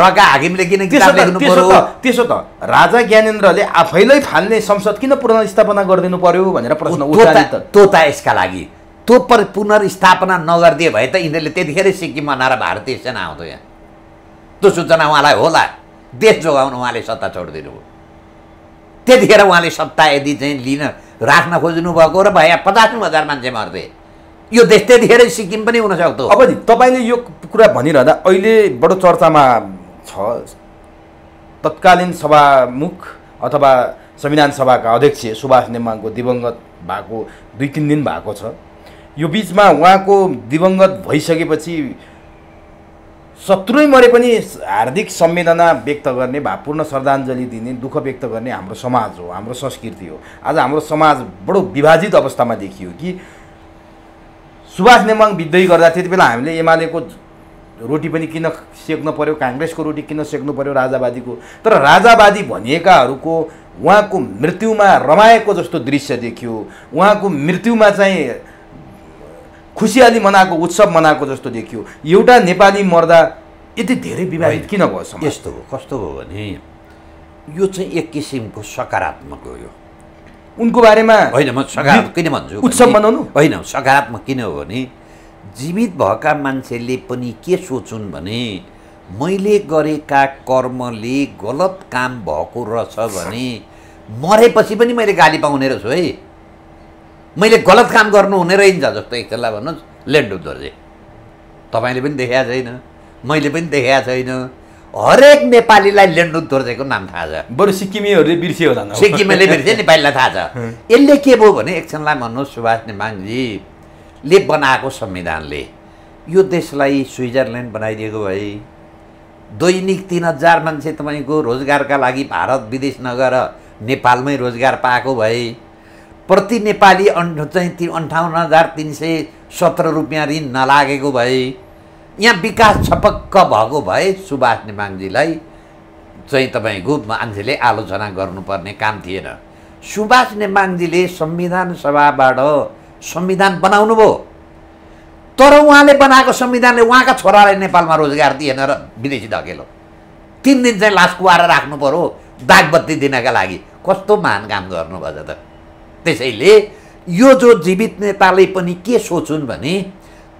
रका हाकिमले किन किताब लेख्नु पऱ्यो त्यसो त राजा ज्ञानेन्द्रले आफैलाई फाल्ने संसद किन पुनर्स्थापना गरिदिनु पऱ्यो भनेर प्रश्न त्यो त यसका लागि त्यो पर पुनर्स्थापना नगरिदिए भए त यिनीहरूले त्यतिखेरै सिक्किममा नआएर भारतीय सेना आउँथ्यो यहाँ त्यो सूचना उहाँलाई होला देश जोगाउन उहाँले सत्ता छोडिदिनु भयो त्यतिखेर उहाँले सत्ता यदि चाहिँ लिन राख्न खोज्नु भएको र भए यहाँ पचास हजार मान्छे मर्थे यो देश त्यतिखेरै सिक्किम पनि हुनसक्दो अब तपाईँले यो कुरा भनिरहँदा अहिले बडो चर्चामा छ तत्कालीन सभामुख अथवा संविधान सभाका अध्यक्ष सुभाष नेमाङको दिवङ्गत भएको दुई तिन दिन भएको छ यो बिचमा उहाँको दिवङ्गत भइसकेपछि शत्रु मरे पनि हार्दिक संवेदना व्यक्त गर्ने भावपूर्ण श्रद्धाञ्जली दिने दुःख व्यक्त गर्ने हाम्रो समाज हो हाम्रो संस्कृति हो आज हाम्रो समाज बडो विभाजित अवस्थामा देखियो कि सुभाष नेमाङ विद्रोही गर्दा त्यति बेला हामीले एमालेको रोटी पनि किन सेक्नु पऱ्यो काङ्ग्रेसको रोटी किन सेक्नु पऱ्यो राजावादीको तर राजावादी भनिएकाहरूको उहाँको मृत्युमा रमाएको जस्तो दृश्य देखियो उहाँको मृत्युमा चाहिँ खुसियाली मनाएको उत्सव मनाएको जस्तो देखियो एउटा नेपाली मर्दा यति धेरै विवाहित किन भयो यस्तो हो कस्तो हो भने यो चाहिँ एक किसिमको सकारात्मक हो यो उनको बारेमा होइन म सकारात्मक किन भन्छु उत्सव मनाउनु होइन सकारात्मक किन हो भने जीवित भएका मान्छेले पनि के सोचुन् भने मैले गरेका कर्मले गलत काम भएको रहेछ भने मरेपछि पनि मैले गाली पाउने रहेछु है मैले गलत काम गर्नु हुने रहेछ जस्तो एकछिनलाई भन्नुहोस् लेन्डु दोर्जे तपाईँले पनि देखाएको छैन मैले पनि देखाएको छैन हरेक नेपालीलाई लेन्डु दोर्जेको नाम थाहा छ बरु सिक्किमेहरूले बिर्सियो होला सिक्किमेले बिर्से नेपालीलाई थाहा छ यसले के भयो भने एकछिनलाई भन्नुहोस् सुभाष नेमाङजीले बनाएको संविधानले यो देशलाई स्विजरल्यान्ड बनाइदिएको भए दैनिक तिन हजार मान्छे तपाईँको रोजगारका लागि भारत विदेश नगएर नेपालमै रोजगार पाएको भए प्रति नेपाली अन् चाहिँ ती अन्ठाउन्न हजार तिन सय सत्र रुपियाँ ऋण नलागेको भए यहाँ विकास छपक्क भएको भए सुभाष नेमाङजीलाई चाहिँ तपाईँको मान्छेले आलोचना गर्नुपर्ने काम थिएन सुभाष नेमाङजीले संविधान सभाबाट संविधान बनाउनु भयो तर उहाँले बनाएको संविधानले उहाँका छोरालाई नेपालमा रोजगार दिएन र विदेशी धकेलो तिन दिन चाहिँ लास्कुवाएर राख्नु पऱ्यो दागबत्ती दिनका लागि कस्तो महान काम गर्नुभएछ त त्यसैले यो जो जीवित नेताले पनि के सोचुन् भने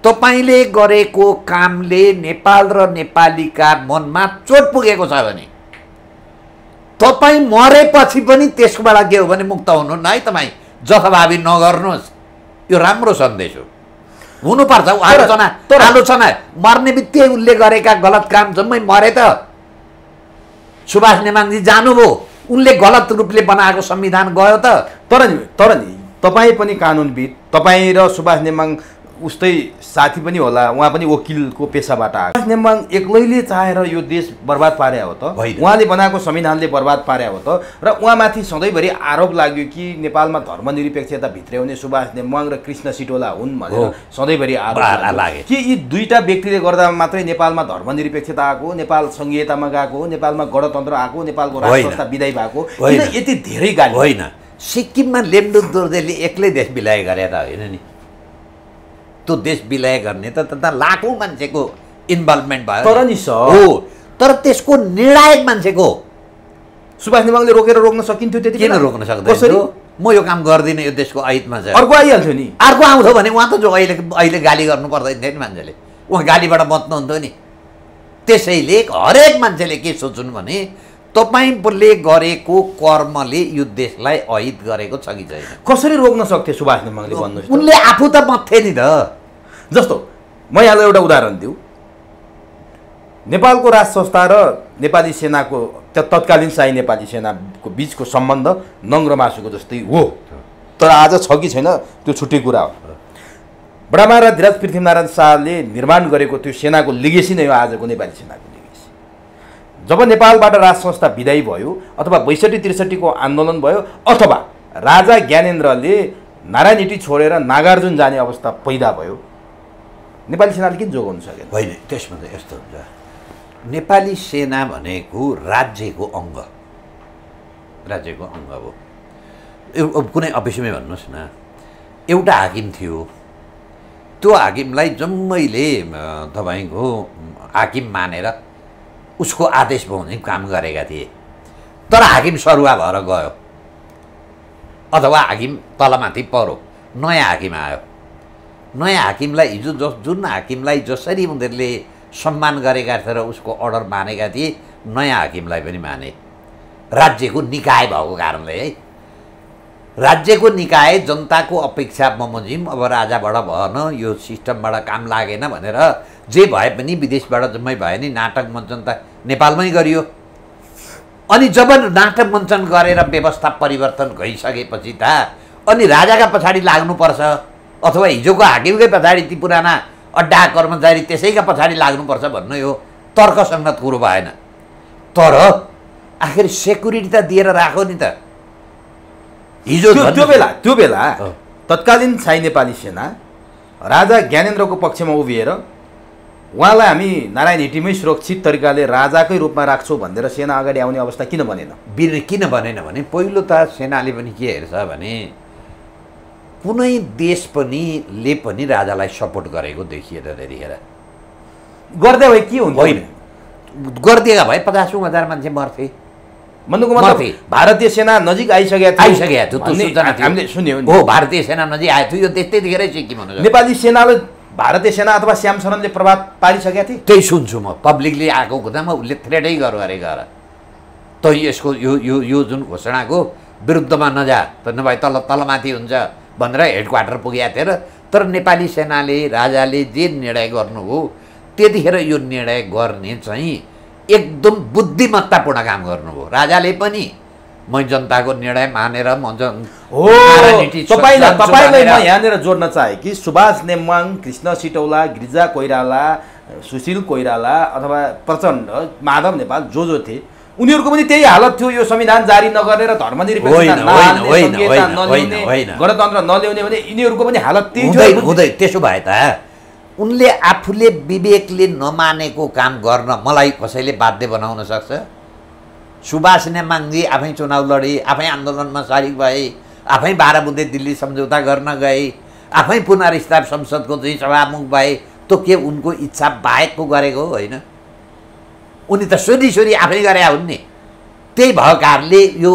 तपाईँले गरेको कामले नेपाल र नेपालीका मनमा चोट पुगेको छ भने तपाईँ मरेपछि पनि त्यसकोबाट के हो भने मुक्त हुनु हुनुहुन्न है तपाईँ जखभावी नगर्नुहोस् यो राम्रो सन्देश हो हुनुपर्छ आलोचना तर आलोचना मर्ने बित्तिकै उसले गरेका गलत काम जम्मै मरे त सुभाष नेमाङजी जानुभयो उनले गलत रूपले बनाएको संविधान गयो त तर तर तपाईँ पनि कानुनविद तपाईँ र सुभाष नेमाङ उस्तै साथी पनि होला उहाँ पनि वकिलको पेसाबाट आएको नेम्बाङ एक्लैले चाहेर यो देश बर्बाद पार्या हो त उहाँले बनाएको संविधानले बर्बाद पार्या हो त र उहाँमाथि सधैँभरि आरोप लाग्यो कि नेपालमा धर्मनिरपेक्षता भित्र्याउने सुभाष नेम्बाङ र कृष्ण सिटोला हुन् भनेर सधैँभरि आरोप लाग्यो के यी दुईवटा व्यक्तिले गर्दा मात्रै नेपालमा धर्मनिरपेक्षता आएको नेपाल सङ्घीयतामा गएको नेपालमा गणतन्त्र आएको नेपालको राष्ट्र विदाय भएको यति धेरै गाली होइन सिक्किममा लेम्डु दोर्जेले एक्लै देश बिलाइ गरे त होइन नि त्यो देश विलय गर्ने त त लाखौँ मान्छेको इन्भल्भमेन्ट भयो तर नि सर हो तर त्यसको निर्णायक मान्छेको सुभाष नेवाङले रोकेर रोक्न सकिन्थ्यो त्यति किन रोक्न सक्दैन म यो काम गर्दिनँ यो देशको अहितमा चाहिँ अर्को आइहाल्थ्यो नि अर्को आउँथ्यो भने उहाँ त जो अहिले अहिले गाली गर्नु पर्दैन थियो नि मान्छेले उहाँ गालीबाट बच्नुहुन्थ्यो नि त्यसैले हरेक मान्छेले के सोच्नु भने तपाईँले गरेको कर्मले यो देशलाई अहित गरेको छ कि छैन कसरी रोक्न सक्थ्यो सुभाष नेमाङले भन्नु उनले आफू त मत्थे नि त जस्तो म यहाँलाई एउटा उदाहरण दिउँ नेपालको राज संस्था र नेपाली सेनाको तत्कालीन साई नेपाली सेनाको बिचको सम्बन्ध नङ मासुको जस्तै हो तर आज छ कि छैन त्यो छुट्टै कुरा हो र धिराज पृथ्वीनारायण शाहले निर्माण गरेको त्यो सेनाको लिगेसी नै हो आजको नेपाली सेनाको लिगेसी जब नेपालबाट राज संस्था विदायी भयो अथवा बैसठी त्रिसठीको आन्दोलन भयो अथवा राजा ज्ञानेन्द्रले नारायणटी छोडेर नागार्जुन जाने अवस्था पैदा भयो नेपाली सेनाले किन जोगाउनु सकेन होइन त्यसमा त यस्तो हुन्छ नेपाली सेना भनेको राज्यको अङ्ग राज्यको अङ्ग हो कुनै अफिसमै भन्नुहोस् न एउटा हाकिम थियो त्यो हाकिमलाई जम्मैले तपाईँको हाकिम मानेर उसको आदेश बमोजिम काम गरेका थिए तर हाकिम सरुवा भएर गयो अथवा हाकिम तलमाथि परो नयाँ हाकिम आयो नयाँ हाकिमलाई हिजो जस जुन हाकिमलाई जसरी उनीहरूले सम्मान गरेका थिए र उसको अर्डर मानेका थिए नयाँ हाकिमलाई पनि माने राज्यको निकाय भएको कारणले है राज्यको निकाय जनताको अपेक्षा बमोजिम अब राजाबाट भएन यो सिस्टमबाट काम लागेन भनेर जे भए पनि विदेशबाट जम्मै भए नि नाटक मञ्चन त नेपालमै गरियो अनि जब नाटक मञ्चन गरेर व्यवस्था परिवर्तन भइसकेपछि त अनि राजाका पछाडि लाग्नुपर्छ अथवा हिजोको हाकिमकै पछाडि ती पुराना अड्डा कर्मचारी त्यसैका पछाडि लाग्नुपर्छ भन्नु यो तर्कसङ्गत कुरो भएन तर आखिर सेक्युरिटी त दिएर राखो नि त हिजो त्यो बेला त्यो बेला तत्कालीन साई नेपाली सेना राजा ज्ञानेन्द्रको पक्षमा उभिएर उहाँलाई हामी नारायण हिटीमै सुरक्षित तरिकाले राजाकै रूपमा राख्छौँ भनेर सेना अगाडि आउने अवस्था किन बनेन किन बनेन भने पहिलो त सेनाले पनि के हेर्छ भने कुनै देश पनि ले पनि राजालाई सपोर्ट गरेको देखिएन त्यतिखेर गर्दै भए के हुन्छ होइन गरिदिएका भए पचासौँ हजार मान्छे मर्थे भन्नुको मतलब भारतीय सेना नजिक आइसकेको थियो आइसकेको थियो त्यो सूचना हामीले सुन्यौँ हो भारतीय सेना नजिक आएको थियो यो त्यस्तैतिखेरै सिक्किम हुनु नेपाली सेनाले भारतीय सेना अथवा श्याम शरणले प्रभाव पारिसकेका थिए त्यही सुन्छु म पब्लिकले आएको कुरामा उसले थ्रेडै गर अरे गर त यसको यो यो जुन घोषणाको विरुद्धमा नजा त नभए तल तलमाथि हुन्छ भनेर हेड क्वार्टर पुगेका थिए र तर नेपाली सेनाले राजाले जे निर्णय गर्नुभयो त्यतिखेर यो निर्णय गर्ने चाहिँ एकदम बुद्धिमत्तापूर्ण काम गर्नुभयो राजाले पनि म जनताको निर्णय मानेर म हो तपाईँलाई म यहाँनिर जोड्न चाहे कि सुभाष नेमाङ कृष्ण सिटौला गिरिजा कोइराला सुशील कोइराला अथवा प्रचण्ड माधव नेपाल जो जो थिए उनीहरूको पनि त्यही हालत थियो यो संविधान जारी नगर्ने र धर्मनिरपेक्ष गणतन्त्र नल्याउने भने यिनीहरूको पनि हालत त्यही हुँदै त्यसो भए त उनले आफूले विवेकले नमानेको काम गर्न मलाई कसैले बाध्य बनाउन सक्छ सुभाष माङ्गी आफै चुनाव लडे आफै आन्दोलनमा सारिक भए आफै बाह्र बुधे दिल्ली सम्झौता गर्न गए आफै पुनर्स्थाप संसदको दुई सभामुख भए त्यो के उनको इच्छा बाहेकको गरेको होइन उनी त सोरी सोरी आफै गरे हुन् नि त्यही भएको कारणले यो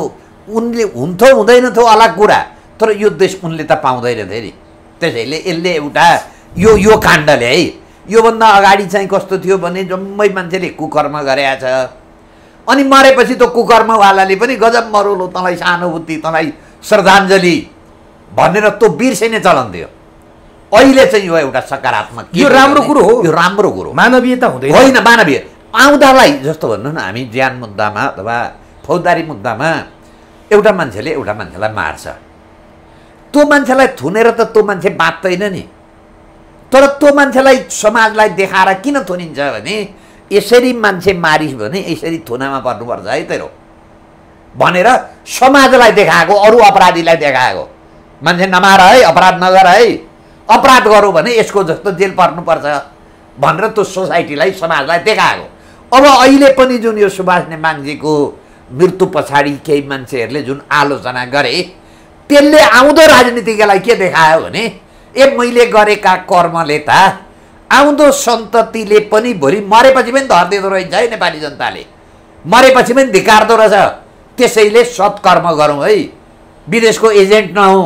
उनले हुन्थ्यो हुँदैनथ्यो अलग कुरा तर यो देश उनले त पाउँदैन पाउँदैनथे नि त्यसैले यसले एउटा यो यो काण्डले है योभन्दा अगाडि चाहिँ कस्तो थियो भने जम्मै मान्छेले कुकर्म गरेका छ अनि मरेपछि त कुकर्मवालाले पनि गजब मरौलो तँलाई सहानुभूति तँलाई श्रद्धाञ्जली भनेर बिर्से नै चलन थियो अहिले चाहिँ यो एउटा सकारात्मक यो राम्रो कुरो हो यो राम्रो कुरो मानवीय त हुँदैन होइन मानवीय आउँदालाई जस्तो भन्नु न हामी ज्यान मुद्दामा अथवा फौजदारी मुद्दामा एउटा मान्छेले एउटा मान्छेलाई मार्छ त्यो मान्छेलाई थुनेर त त्यो मान्छे बाँच्दैन नि तर त्यो मान्छेलाई समाजलाई देखाएर किन थुनिन्छ भने यसरी मान्छे मारिस् भने यसरी थुनामा पर्नुपर्छ है तेरो भनेर समाजलाई देखाएको अरू अपराधीलाई देखाएको मान्छे नमार है अपराध नगर है अपराध गरौँ भने यसको जस्तो जेल पर्नुपर्छ भनेर त्यो सोसाइटीलाई समाजलाई देखाएको अब अहिले पनि जुन यो सुभाष नेमाङजीको मृत्यु पछाडि केही मान्छेहरूले जुन आलोचना गरे त्यसले आउँदो राजनीतिकलाई के देखायो भने ए मैले गरेका कर्मले त आउँदो सन्ततिले पनि भोलि मरेपछि पनि धरिदिँदो रहेछ है नेपाली जनताले मरेपछि पनि धिकार्दो रहेछ त्यसैले सत्कर्म गरौँ है विदेशको एजेन्ट नहौँ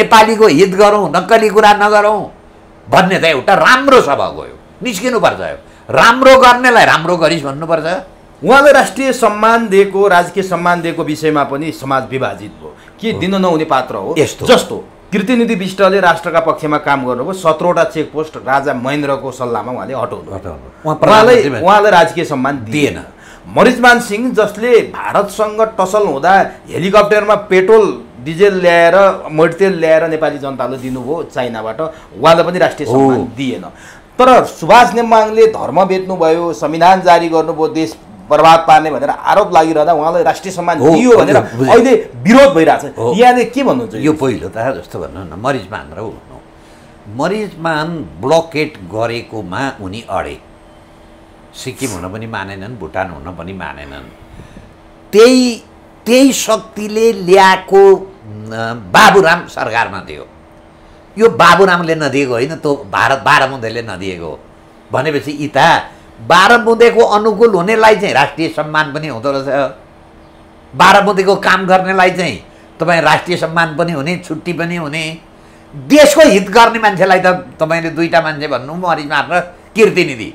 नेपालीको हित गरौँ नक्कली कुरा नगरौँ भन्ने त एउटा राम्रो सभा गयो निस्किनुपर्छ राम्रो गर्नेलाई राम्रो गरिस् भन्नुपर्छ उहाँले राष्ट्रिय सम्मान दिएको राजकीय सम्मान दिएको विषयमा पनि समाज विभाजित भयो के दिन नहुने पात्र हो यस्तो जस्तो कृतिनिधि विष्टले राष्ट्रका पक्षमा काम गर्नुभयो सत्रवटा चेकपोस्ट राजा महेन्द्रको सल्लाहमा उहाँले हटाउनु उहाँलाई उहाँले राजकीय सम्मान दिएन मरिजमान सिंह जसले भारतसँग टसल हुँदा हेलिकप्टरमा पेट्रोल डिजेल ल्याएर मटेरियल ल्याएर नेपाली जनताले दिनुभयो चाइनाबाट उहाँलाई पनि राष्ट्रिय सम्मान दिएन तर सुभाष नेम्बाङले धर्म बेच्नुभयो संविधान जारी गर्नुभयो देश बर्बाद पार्ने भनेर आरोप लागिरहँदा उहाँलाई राष्ट्रिय सम्मान दियो भनेर अहिले विरोध भइरहेछ यहाँले के भन्नुहुन्छ यो पहिलो त जस्तो भन्नु न मरिजमान र हुनु मरिजमान ब्लकेट गरेकोमा उनी अडे सिक्किम हुन पनि मानेनन् भुटान हुन पनि मानेनन् त्यही त्यही शक्तिले ल्याएको बाबुराम सरकारमा थियो यो बाबुरामले नदिएको होइन त्यो भारत बाह्र बुँदेले नदिएको हो भनेपछि इता बाह्र बुँदेको अनुकूल हुनेलाई चाहिँ राष्ट्रिय सम्मान पनि हुँदो रहेछ बाह्र बुँदेको काम गर्नेलाई चाहिँ तपाईँ राष्ट्रिय सम्मान पनि हुने छुट्टी पनि हुने देशको हित गर्ने मान्छेलाई त तपाईँले दुईवटा मान्छे भन्नु मरिजमार र किर्तिनिधि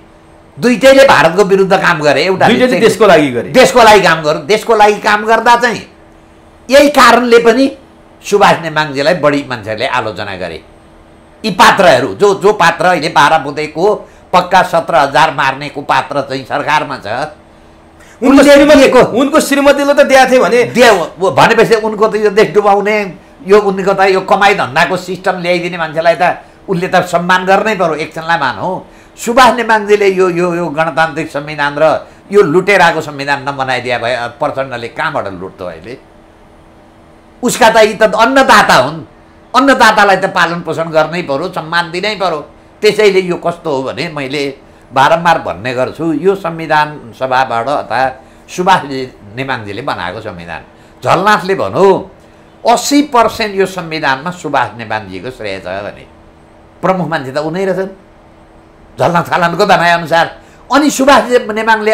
दुइटैले भारतको विरुद्ध काम गरे एउटा देशको लागि गरे देशको लागि काम गर देशको लागि काम गर्दा चाहिँ यही कारणले पनि सुभाष नेमाङजीलाई बढी मान्छेहरूले आलोचना गरे यी पात्रहरू जो जो पात्र अहिले बाह्र बुधेको पक्का सत्र हजार मार्नेको पात्र चाहिँ सरकारमा छ उनको श्रीमतीको उनको श्रीमतीले त दिएको थियो भने भनेपछि उनको त यो देश डुबाउने यो उनको त यो कमाई धन्दाको सिस्टम ल्याइदिने मान्छेलाई त उसले त सम्मान गर्नै पऱ्यो एकछिनलाई हो सुभाष नेमाङजीले यो यो यो गणतान्त्रिक संविधान र यो लुटेराको संविधान नबनाइदिया भए प्रचण्डले कहाँबाट लुट्थ्यो अहिले उसका त यी त अन्नदाता हुन् अन्नदातालाई त पालन पोषण गर्नै पऱ्यो सम्मान दिनै पर्यो त्यसैले यो कस्तो हो भने मैले बारम्बार भन्ने गर्छु यो संविधान सभाबाट अथवा सुभाष नेमाङजीले बनाएको संविधान झलनाथले भनौँ अस्सी पर्सेन्ट यो संविधानमा सुभाष नेमाङजीको श्रेय छ भने प्रमुख मान्छे त उनै रहेछन् झलनाथ खालानको भनाइअनुसार अनि सुभाष नेमाङले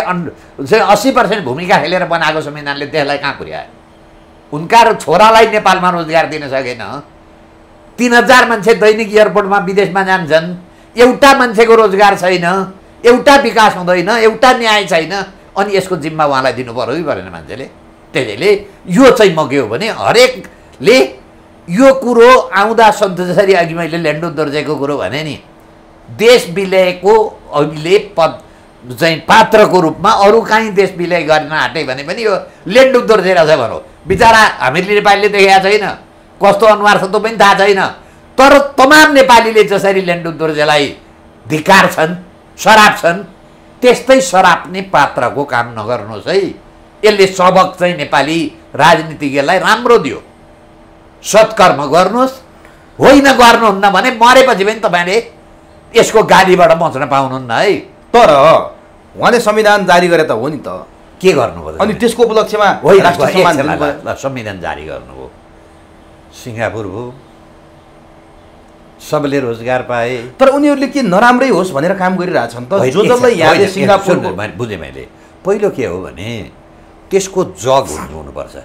चाहिँ अस्सी पर्सेन्ट भूमिका खेलेर बनाएको संविधानले त्यसलाई कहाँ पुर्यायो उनका छोरालाई नेपालमा रोजगार दिन सकेन तिन हजार मान्छे दैनिक एयरपोर्टमा विदेशमा जान्छन् एउटा मान्छेको रोजगार छैन एउटा विकास हुँदैन एउटा न्याय छैन अनि यसको जिम्मा उहाँलाई दिनु पऱ्यो कि परेन मान्छेले त्यसैले यो चाहिँ म के हो भने हरेकले यो कुरो आउँदा सन्त जसरी अघि मैले ल्यान्डो दर्जेको कुरो भने नि देश विलयको अहिले पद चाहिँ पात्रको रूपमा अरू काहीँ देश विलय गर्न आँटे भने पनि यो लेन्डो दोर्जेर छ भनौँ बिचरा हामीले नेपालीले देखेका छैन कस्तो अनुहार छ त्यो पनि थाहा छैन तर तमाम नेपालीले जसरी लेन्डु दोर्जेलाई धिकार छन् सराप छन् त्यस्तै सराप्ने पात्रको काम नगर्नुहोस् है यसले सबक चाहिँ नेपाली राजनीतिज्ञलाई राम्रो दियो सत्कर्म गर्नुहोस् होइन गर्नुहुन्न भने मरेपछि पनि तपाईँले यसको गालीबाट बच्न पाउनुहुन्न है तर उहाँले संविधान जारी गरे त हो नि त के गर्नुभयो अनि त्यसको उपलक्ष्यमा संविधान जारी गर्नुभयो सिङ्गापुर भयो सबले रोजगार पाए तर उनीहरूले के नराम्रै होस् भनेर काम गरिरहेछन् त जो जसलाई यहाँले सिङ्गापुर बुझेँ मैले पहिलो के हो भने त्यसको जग हुनुपर्छ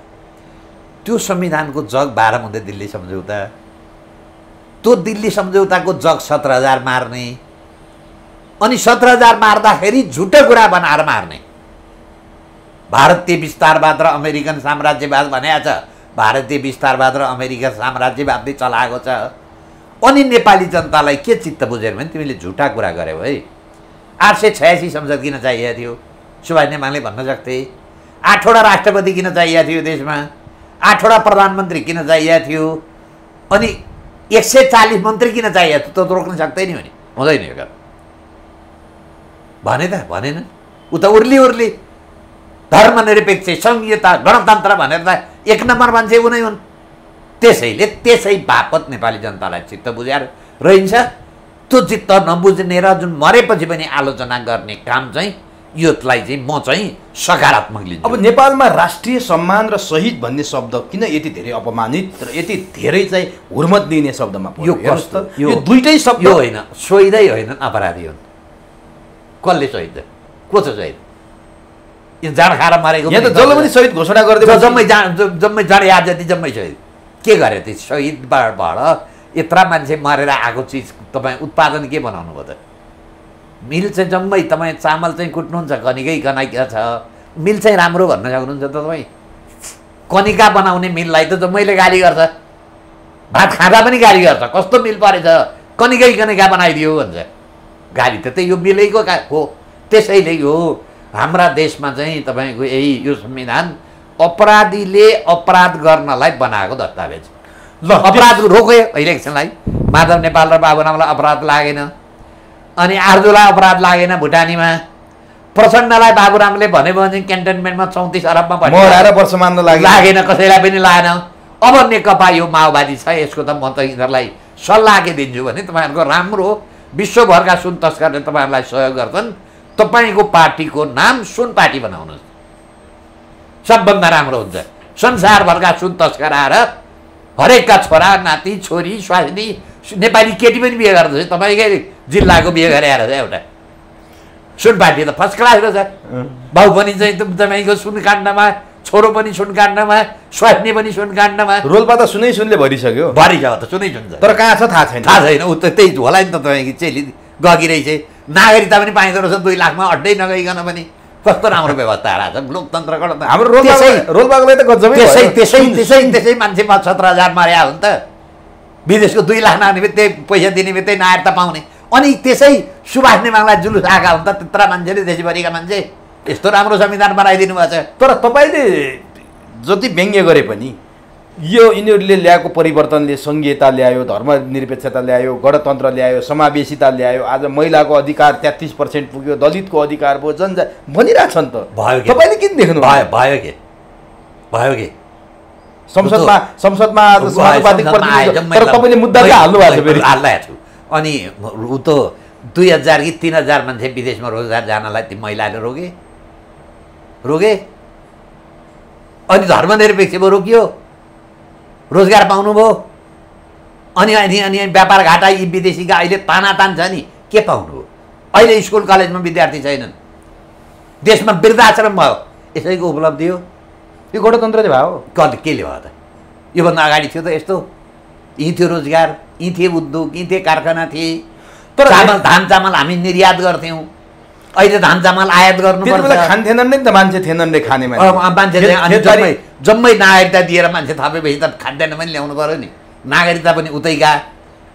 त्यो संविधानको जग बाह्र हुँदै दिल्ली सम्झौता त्यो दिल्ली सम्झौताको जग सत्र हजार मार्ने अनि सत्र हजार मार्दाखेरि झुटो कुरा बनाएर मार्ने भारतीय विस्तारवाद र अमेरिकन साम्राज्यवाद भनेको छ भारतीय विस्तारवाद र अमेरिकन साम्राज्यवादले चलाएको छ अनि नेपाली जनतालाई के चित्त बुझेर भने तिमीले झुटा कुरा गऱ्यौ है आठ सय छयासी संसद किन चाहिएको थियो सुभाष नेमाले भन्न सक्थे आठवटा राष्ट्रपति किन चाहिएको थियो देशमा आठवटा प्रधानमन्त्री किन चाहिएको थियो अनि एक सय चालिस मन्त्री किन चाहिएको त्यो त रोक्न सक्दैन नि हुँदैन यो भने त भनेन ऊ त उर्ली उर्ली धर्मनिरपेक्ष संहिता गणतन्त्र भनेर त एक नम्बर मान्छे उनै हुन् त्यसैले त्यसै बापत नेपाली जनतालाई चित्त बुझाएर रहन्छ त्यो चित्त नबुझ्ने र जुन मरेपछि पनि आलोचना गर्ने काम चाहिँ योलाई चाहिँ म चाहिँ सकारात्मक लिन्छु अब नेपालमा राष्ट्रिय सम्मान र शहीद भन्ने शब्द किन यति धेरै अपमानित र यति धेरै चाहिँ हुर्मत दिने शब्दमा यो यो दुइटै शब्द होइन सोहिदै होइन अपराधी हुन् कसले सोहिद को छ सोहिद झाड खाएर मारेको यहाँ त जसले पनि सहिद घोषणा गरिदियो जम्मै जाँड जम्मै जाँड याद जति जम्मै सहिद के गरे त्यो सहिदबाट यत्र मान्छे मरेर आएको चिज तपाईँ उत्पादन के बनाउनु भयो त मिल चाहिँ जम्मै तपाईँ चामल चाहिँ कुट्नुहुन्छ कनिकै कनाइका छ मिल चाहिँ राम्रो भन्न सक्नुहुन्छ त तपाईँ कनिका बनाउने मिललाई त जम्मैले गाली गर्छ भात खाँदा पनि गाली गर्छ कस्तो मिल परेछ कनिकै कनिका बनाइदियो भन्छ गाली त त्यही यो मिलैको हो त्यसैले यो हाम्रा देशमा चाहिँ तपाईँको यही यो संविधान अपराधीले अपराध गर्नलाई बनाएको दस्तावेज ल अपराध रोक्यो इलेक्सनलाई माधव नेपाल र बाबुरामलाई अपराध लागेन अनि आर्जुलाई अपराध लागेन भुटानीमा प्रचण्डलाई बाबुरामले भन्यो भने क्यान्टोनमेन्टमा चौतिस अरबमा लाग्यो लागेन कसैलाई पनि लागेन अब नेकपा यो माओवादी छ यसको त म त यिनीहरूलाई सल्लाह के दिन्छु भने तपाईँहरूको राम्रो विश्वभरका सुन तस्करले तपाईँहरूलाई सहयोग गर्छन् तपाईँको पार्टीको नाम सुन पार्टी बनाउनुहोस् सबभन्दा राम्रो हुन्छ संसारभरका सुन आएर हरेकका छोरा नाति छोरी स्वास्नी नेपाली केटी पनि बिहे गर्दछ तपाईँकै जिल्लाको बिहे गरेर छ चाहिँ एउटा सुन पार्टी त फर्स्ट क्लास रहेछ भाउ पनि चाहिँ तपाईँको काण्डमा छोरो पनि सुन काण्डमा स्वास्नी पनि सुन काण्डमा रोल्पा त सुनै सुनले भरिसक्यो भरिसक्यो त सुनै सुन्छ तर कहाँ छ थाहा छैन थाहा छैन उ त त्यही होला नि त तपाईँको चेली गगिरै नागरिकता पनि पाइँदो रहेछ दुई लाखमा अड्डै नगइकन पनि कस्तो राम्रो व्यवस्था आएको छ लोकतन्त्र हाम्रो त्यसै त्यसै त्यसै मान्छेमा सत्र हजार मर्या हो नि त विदेशको दुई लाख नाग्ने बित्तिकै पैसा दिने बित्तिकै नागरिकता पाउने अनि त्यसै सुभाष नेमाङलाई जुलुस आएका हुन्छ त्यत्र मान्छेले देशभरिका मान्छे यस्तो राम्रो संविधान बनाइदिनु भएको छ तर तपाईँले जति व्यङ्ग्य गरे पनि यो यिनीहरूले ल्याएको परिवर्तनले सङ्घीयता ल्यायो धर्मनिरपेक्षता ल्यायो गणतन्त्र ल्यायो समावेशिता ल्यायो आज महिलाको अधिकार तेत्तिस पर्सेन्ट पुग्यो दलितको अधिकार भयो जनजा भनिरहेछन् त भयो तपाईँले किन देख्नु भयो भयो के भयो के संसदमा संसदमा आज तर तपाईँले मुद्दा हाल्नु भएको छ छु अनि ऊ त दुई हजार कि तिन हजार मान्छे विदेशमा रोजगार जानलाई ती महिलाले रोगे रोगे अनि धर्मनिरपेक्ष रोकियो रोजगार पाउनुभयो अनि अनि अनि व्यापार घाटा यी विदेशीका अहिले तानातान छ नि के पाउनुभयो अहिले स्कुल कलेजमा विद्यार्थी छैनन् देशमा वृद्धाश्रम भयो यसैको उपलब्धि हो यो गणतन्त्र चाहिँ भयो कति केले भयो त योभन्दा अगाडि थियो त यस्तो यहीँ थियो रोजगार यहीँ थिए उद्योग यहीँ थिए कारखाना थिए तर चामल धान चामल हामी निर्यात गर्थ्यौँ अहिले धान चामल आयात गर्नु खान्थेनन् नि त मान्छे थिएनन् रे खाने मान्छे जम्मै नागरिकता दिएर मान्छे थापेपछि त खाद्यान्न पनि ल्याउनु पऱ्यो नि नागरिकता पनि उतैका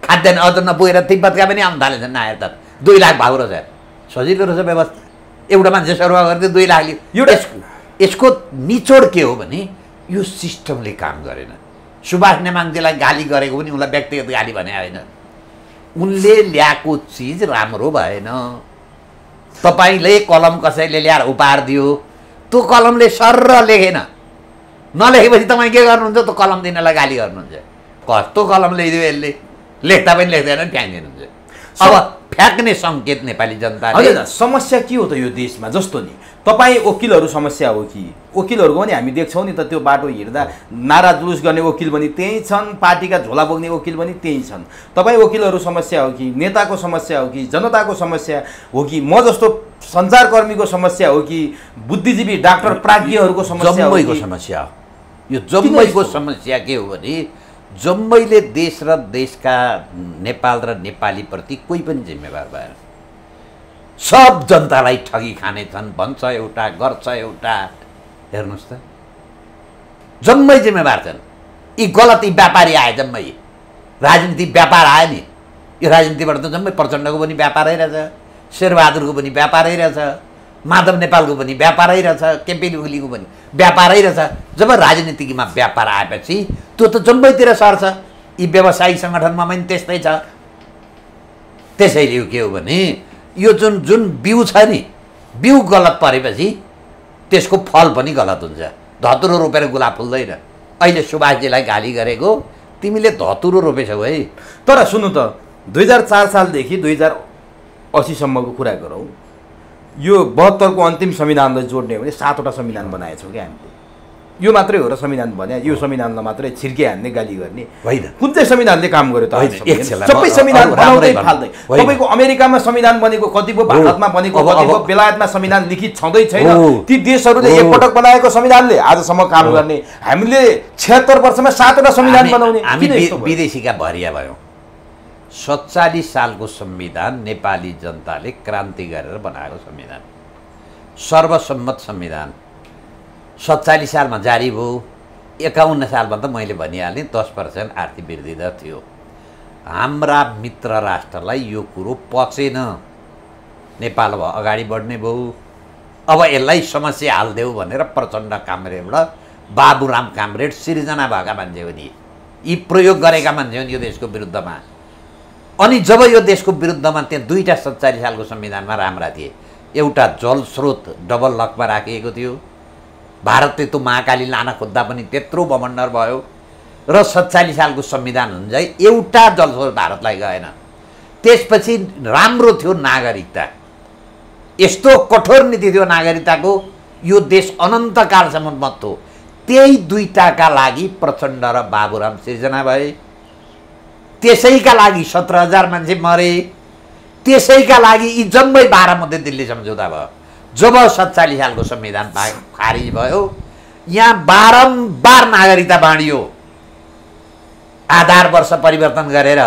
खाद्यान्न अझ नपुगेर तिब्बतका पनि आउनु थालेछ नागरिकता दुई लाख भाउ रहेछ सजिलो रहेछ व्यवस्था एउटा मान्छे सर्व गरिदियो दुई लाख लियो यसको निचोड के हो भने यो सिस्टमले काम गरेन सुभाष नेमाङजीलाई गाली गरेको पनि उनलाई व्यक्तिगत गाली भने होइन उनले ल्याएको चिज राम्रो भएन तपाईँले कलम कसैले ल्याएर उपहार दियो त्यो कलमले र लेखेन नलेखेपछि तपाईँ के गर्नुहुन्छ त्यो कलम दिनलाई गाली गर्नुहुन्छ कस्तो कलम ल्याइदियो यसले लेख्दा पनि लेख्दैन फ्याँकिदिनुहुन्छ अब फ्याँक्ने सङ्केत नेपाली जनताले समस्या के हो त यो देशमा जस्तो नि तपाईँ वकिलहरू समस्या हो कि वकिलहरूको पनि हामी देख्छौँ नि त त्यो बाटो हिँड्दा नारा जुलुस गर्ने वकिल पनि त्यहीँ छन् पार्टीका झोला बोक्ने वकिल पनि त्यहीँ छन् तपाईँ वकिलहरू समस्या हो कि नेताको समस्या हो कि जनताको समस्या हो कि म जस्तो सञ्चारकर्मीको समस्या हो कि बुद्धिजीवी डाक्टर प्राज्ञहरूको समस्या समस्या हो यो जम्मैको समस्या के हो भने जम्मैले देश र देशका नेपाल र नेपालीप्रति कोही पनि जिम्मेवार भएन सब जनतालाई ठगी खाने छन् भन्छ एउटा गर्छ एउटा हेर्नुहोस् त जम्मै जिम्मेवार छन् यी गलत यी व्यापारी आए जम्मै राजनीति व्यापार आयो नि यो राजनीतिबाट त जम्मै प्रचण्डको पनि व्यापार रहेछ शेरबहादुरको पनि व्यापार रहेछ माधव नेपालको पनि व्यापारै रहेछ केपी ओलीको पनि व्यापारै रहेछ जब राजनीतिमा व्यापार आएपछि त्यो त जम्बैतिर सर्छ यी व्यवसायिक सङ्गठनमा पनि त्यस्तै छ त्यसैले के हो भने यो जुन जुन बिउ छ नि बिउ गलत परेपछि त्यसको फल पनि गलत हुन्छ धतुरो रोपेर गुलाब फुल्दैन अहिले सुभाषजीलाई गाली गरेको तिमीले धतुरो रोपेछौ है तर सुन्नु त दुई हजार चार सालदेखि दुई हजार असीसम्मको कुरा गरौँ यो बहत्तरको अन्तिम संविधानलाई जोड्ने हो भने सातवटा संविधान बनाएछौँ क्या हामीले यो मात्रै हो र संविधान भने यो संविधानलाई मात्रै छिर्के हाल्ने गाली गर्ने होइन कुन चाहिँ संविधानले काम गर्यो त सबै संविधान बनाउँदै फाल्दै तपाईँको अमेरिकामा संविधान बनेको कति भयो भारतमा बनेको कति बेलायतमा संविधान लिखित छँदै छैन ती देशहरूले एकपटक बनाएको संविधानले आजसम्म काम गर्ने हामीले छत्तर वर्षमा सातवटा संविधान बनाउने विदेशीका भरिया भयौँ सत्तालिस सालको संविधान नेपाली जनताले क्रान्ति गरेर बनाएको संविधान सर्वसम्मत संविधान सत्तालिस सालमा जारी भयो एकाउन्न सालमा त मैले भनिहालेँ दस पर्सेन्ट आर्थिक वृद्धि दर थियो हाम्रा मित्र राष्ट्रलाई यो कुरो पचेन नेपाल भयो अगाडि बढ्ने भयो अब यसलाई समस्या हालिदेऊ भनेर प्रचण्ड कामरेडबाट बाबुराम कामरेड सिर्जना भएका मान्छे हो नि यी प्रयोग गरेका मान्छे हो नि यो देशको विरुद्धमा अनि जब यो देशको विरुद्धमा त्यहाँ दुईवटा सत्तालिस सालको संविधानमा राम्रा थिए एउटा जल स्रोत डबल लकमा राखिएको थियो भारत त्यो महाकाली लान खोज्दा पनि त्यत्रो बमण्डर भयो र सत्तालिस सालको संविधान हुन्छ एउटा जलस्रोत भारतलाई गएन त्यसपछि राम्रो थियो नागरिकता यस्तो कठोर नीति थियो नागरिकताको यो देश अनन्तकालसम्म मत हो त्यही दुईटाका लागि प्रचण्ड र बाबुराम सिर्जना भए त्यसैका लागि सत्र हजार मान्छे मरे त्यसैका लागि यी जम्मै बाह्र मध्ये दिल्ली सम्झौता भयो जब सत्तालिस सालको संविधान खारिज भयो यहाँ बारम्बार नागरिकता बाँडियो आधार वर्ष परिवर्तन गरेर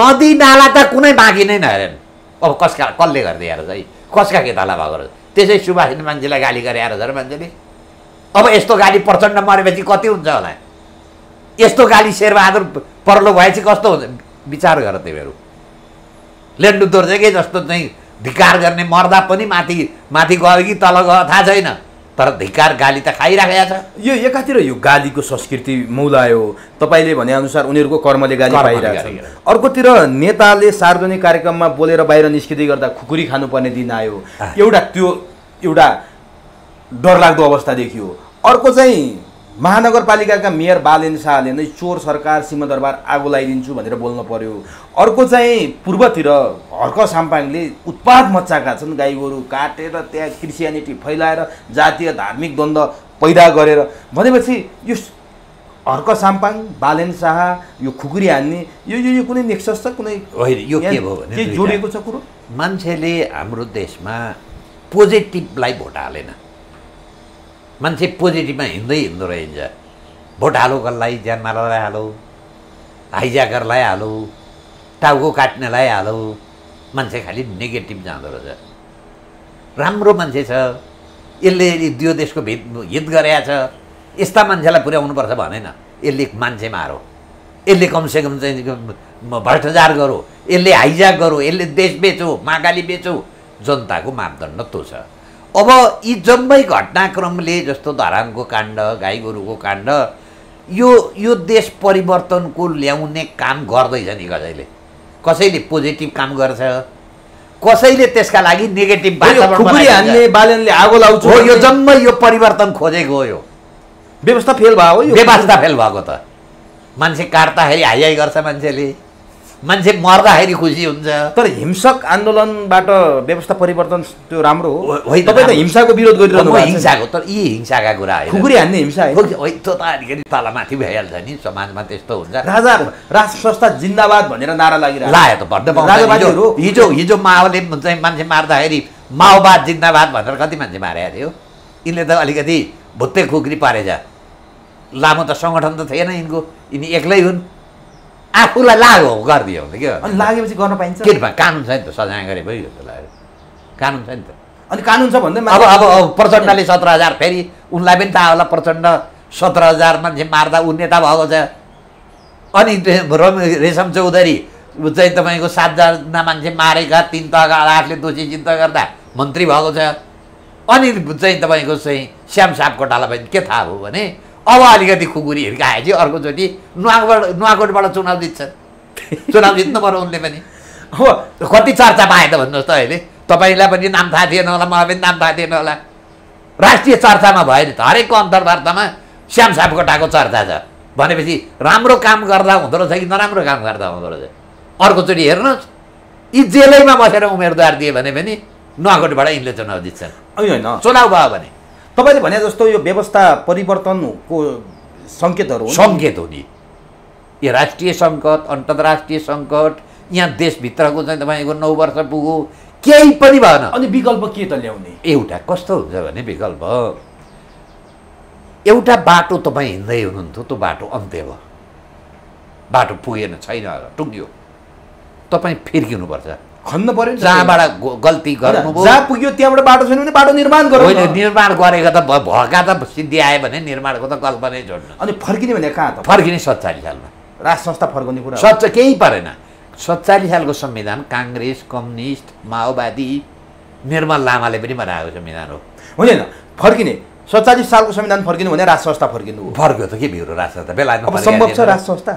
नदी नाला त कुनै बाँकी नै नहेरन् अब कसका कसले आएर है कसका केताला भएको रहेछ त्यसै सुभाषिन मान्छेलाई गाली गरे रहेछ मान्छेले अब यस्तो गाली प्रचण्ड मरेपछि कति हुन्छ होला यस्तो गाली शेरबहादुर पर्लो भएपछि कस्तो हुन्छ विचार गर तिमीहरू लेन्डु दोर्जेकै जस्तो चाहिँ धिकार गर्ने मर्दा पनि माथि माथि गयो कि तल गयो थाहा छैन तर धिकार गाली त खाइराखेको छ यो एकातिर यो गालीको संस्कृति मौलायो तपाईँले भनेअनुसार उनीहरूको कर्मले गाली पाइरहेको छ अर्कोतिर नेताले सार्वजनिक कार्यक्रममा बोलेर बाहिर निस्किँदै गर्दा खुकुरी खानुपर्ने दिन आयो एउटा त्यो एउटा डरलाग्दो अवस्था देखियो अर्को चाहिँ महानगरपालिकाका मेयर बालेन शाहले नै चोर सरकार सिंहदरबार आगो लगाइदिन्छु भनेर बोल्नु पर्यो अर्को चाहिँ पूर्वतिर हर्क साम्पाङले उत्पाद मच्चाएका छन् गाई गोरु काटेर त्यहाँ क्रिस्टियानिटी फैलाएर जातीय धार्मिक द्वन्द्व पैदा गरेर भनेपछि यो हर्क साम्पाङ बालेन शाह यो खुकुरी हान्ने यो यो कुनै नेक्सस छ कुनै होइन यो के भयो भने जोडिएको छ कुरो मान्छेले हाम्रो देशमा पोजिटिभलाई भोट हालेन मान्छे पोजिटिभमा हिँड्दै हिँड्दो रहेछ भोट हालो कसलाई ज्यान मार्नलाई हालो हाइज्याकरलाई हालो टाउको काट्नेलाई हालो मान्छे खालि नेगेटिभ जाँदो रहेछ राम्रो मान्छे छ यसले दुई देशको भित हित गरेका छ यस्ता मान्छेलाई पुर्याउनुपर्छ भनेन यसले मान्छे मारो यसले कमसेकम चाहिँ भ्रष्टाचार गरो यसले हाइज्याक गरो यसले देश बेचो महाकाली बेचो जनताको मापदण्ड तो छ अब यी जम्मै घटनाक्रमले जस्तो धरानको काण्ड गाई गोरुको काण्ड यो यो देश परिवर्तनको ल्याउने काम गर्दैछ नि कसैले कसैले पोजिटिभ काम गर्छ कसैले त्यसका लागि नेगेटिभ बालनले आगो लाउँछ हो यो जम्मै यो परिवर्तन खोजेको हो यो व्यवस्था फेल भयो व्यवस्था फेल भएको त मान्छे काट्दाखेरि हाई हाई गर्छ मान्छेले मान्छे मर्दाखेरि खुसी हुन्छ तर हिंसक आन्दोलनबाट व्यवस्था परिवर्तन त्यो राम्रो हो होइन तपाईँ त हिंसाको विरोध गरिरहनु हिंसाको तर यी हिंसाका कुरा होइन खुकुरी हान्ने हिंसा त्यो त अलिकति तलमाथि भइहाल्छ नि समाजमा त्यस्तो हुन्छ राजा राष्ट्र संस्था जिन्दाबाद भनेर नारा लागिरहेको लायो त हिजो हिजो माओले चाहिँ मान्छे मार्दाखेरि माओवाद जिन्दाबाद भनेर कति मान्छे मारेको थियो यिनले त अलिकति भुत्ते खुकुरी पारेछ लामो त सङ्गठन त थिएन यिनको यिनी एक्लै हुन् आफूलाई लाग्यो गरिदियो हुन्छ क्या अनि लागेपछि गर्न पाइन्छ के कानुन छ नि त सजाय गरे जस्तो लाग्यो कानुन छ नि त अनि कानुन छ भन्दै अब अब अब प्रचण्डले सत्र हजार फेरि उनलाई पनि थाहा होला प्रचण्ड सत्र हजार मान्छे मार्दा ऊ नेता भएको छ अनि रेशम चौधरी चाहिँ तपाईँको सातजना मान्छे मारेका तिन तहका आठले दोषी चिन्ता गर्दा मन्त्री भएको छ अनि चाहिँ तपाईँको चाहिँ श्याम सापकोटालाई पनि के थाहा हो भने अब अलिकति खुकुरी हिर्का कि अर्कोचोटि नुवाकोट नुवाकोटबाट चुनाव जित्छन् [LAUGHS] चुनाव जित्नु पऱ्यो उनले पनि हो कति चर्चा पाए त भन्नुहोस् त अहिले तपाईँलाई पनि नाम थाहा थिएन होला मलाई पनि नाम थाहा थिएन होला राष्ट्रिय चर्चामा भयो नि त हरेकको अन्तर्वार्तामा श्याम सापकोटाको चर्चा छ भनेपछि राम्रो काम गर्दा हुँदो रहेछ कि नराम्रो काम गर्दा हुँदो रहेछ अर्कोचोटि हेर्नुहोस् यी जेलैमा बसेर उम्मेदवार दिए भने पनि नुवाकोटबाट यिनले चुनाव जित्छन् होइन चुनाव भयो भने तपाईँले भने जस्तो यो व्यवस्था परिवर्तनको सङ्केतहरू सङ्केत हो नि यो राष्ट्रिय सङ्कट अन्तर्राष्ट्रिय सङ्कट यहाँ देशभित्रको चाहिँ तपाईँको नौ वर्ष पुग्यो केही पनि भएन अनि विकल्प के त ल्याउने एउटा कस्तो हुन्छ भने विकल्प एउटा बाटो तपाईँ हिँड्दै हुनुहुन्थ्यो त्यो बाटो अन्त्य भयो बाटो पुगेन छैन टुङ्ग्यो तपाईँ फिर्किनुपर्छ खन्न पर्यो जहाँबाट गल्ती गर्नुभयो जहाँ पुग्यो त्यहाँबाट बाटो छैन भने बाटो निर्माण गर्नु होइन निर्माण गरेको त भएका त सिद्धि आयो भने निर्माणको त कल्पनै छोड्नु अनि फर्किने भने कहाँ त फर्किने सत्तालिस सालमा राज संस्था फर्काउने कुरा सच्चा केही परेन सत्तालिस सालको संविधान काङ्ग्रेस कम्युनिस्ट माओवादी निर्मल लामाले पनि बनाएको संविधान हो होइन फर्किने सत्तालिस सालको संविधान फर्किनु भने राष्ट्र संस्था फर्किनु हो फर्क्यो त के भिउरो राष्ट्र संस्था बेला अब सम्भव छ राष्ट्र संस्था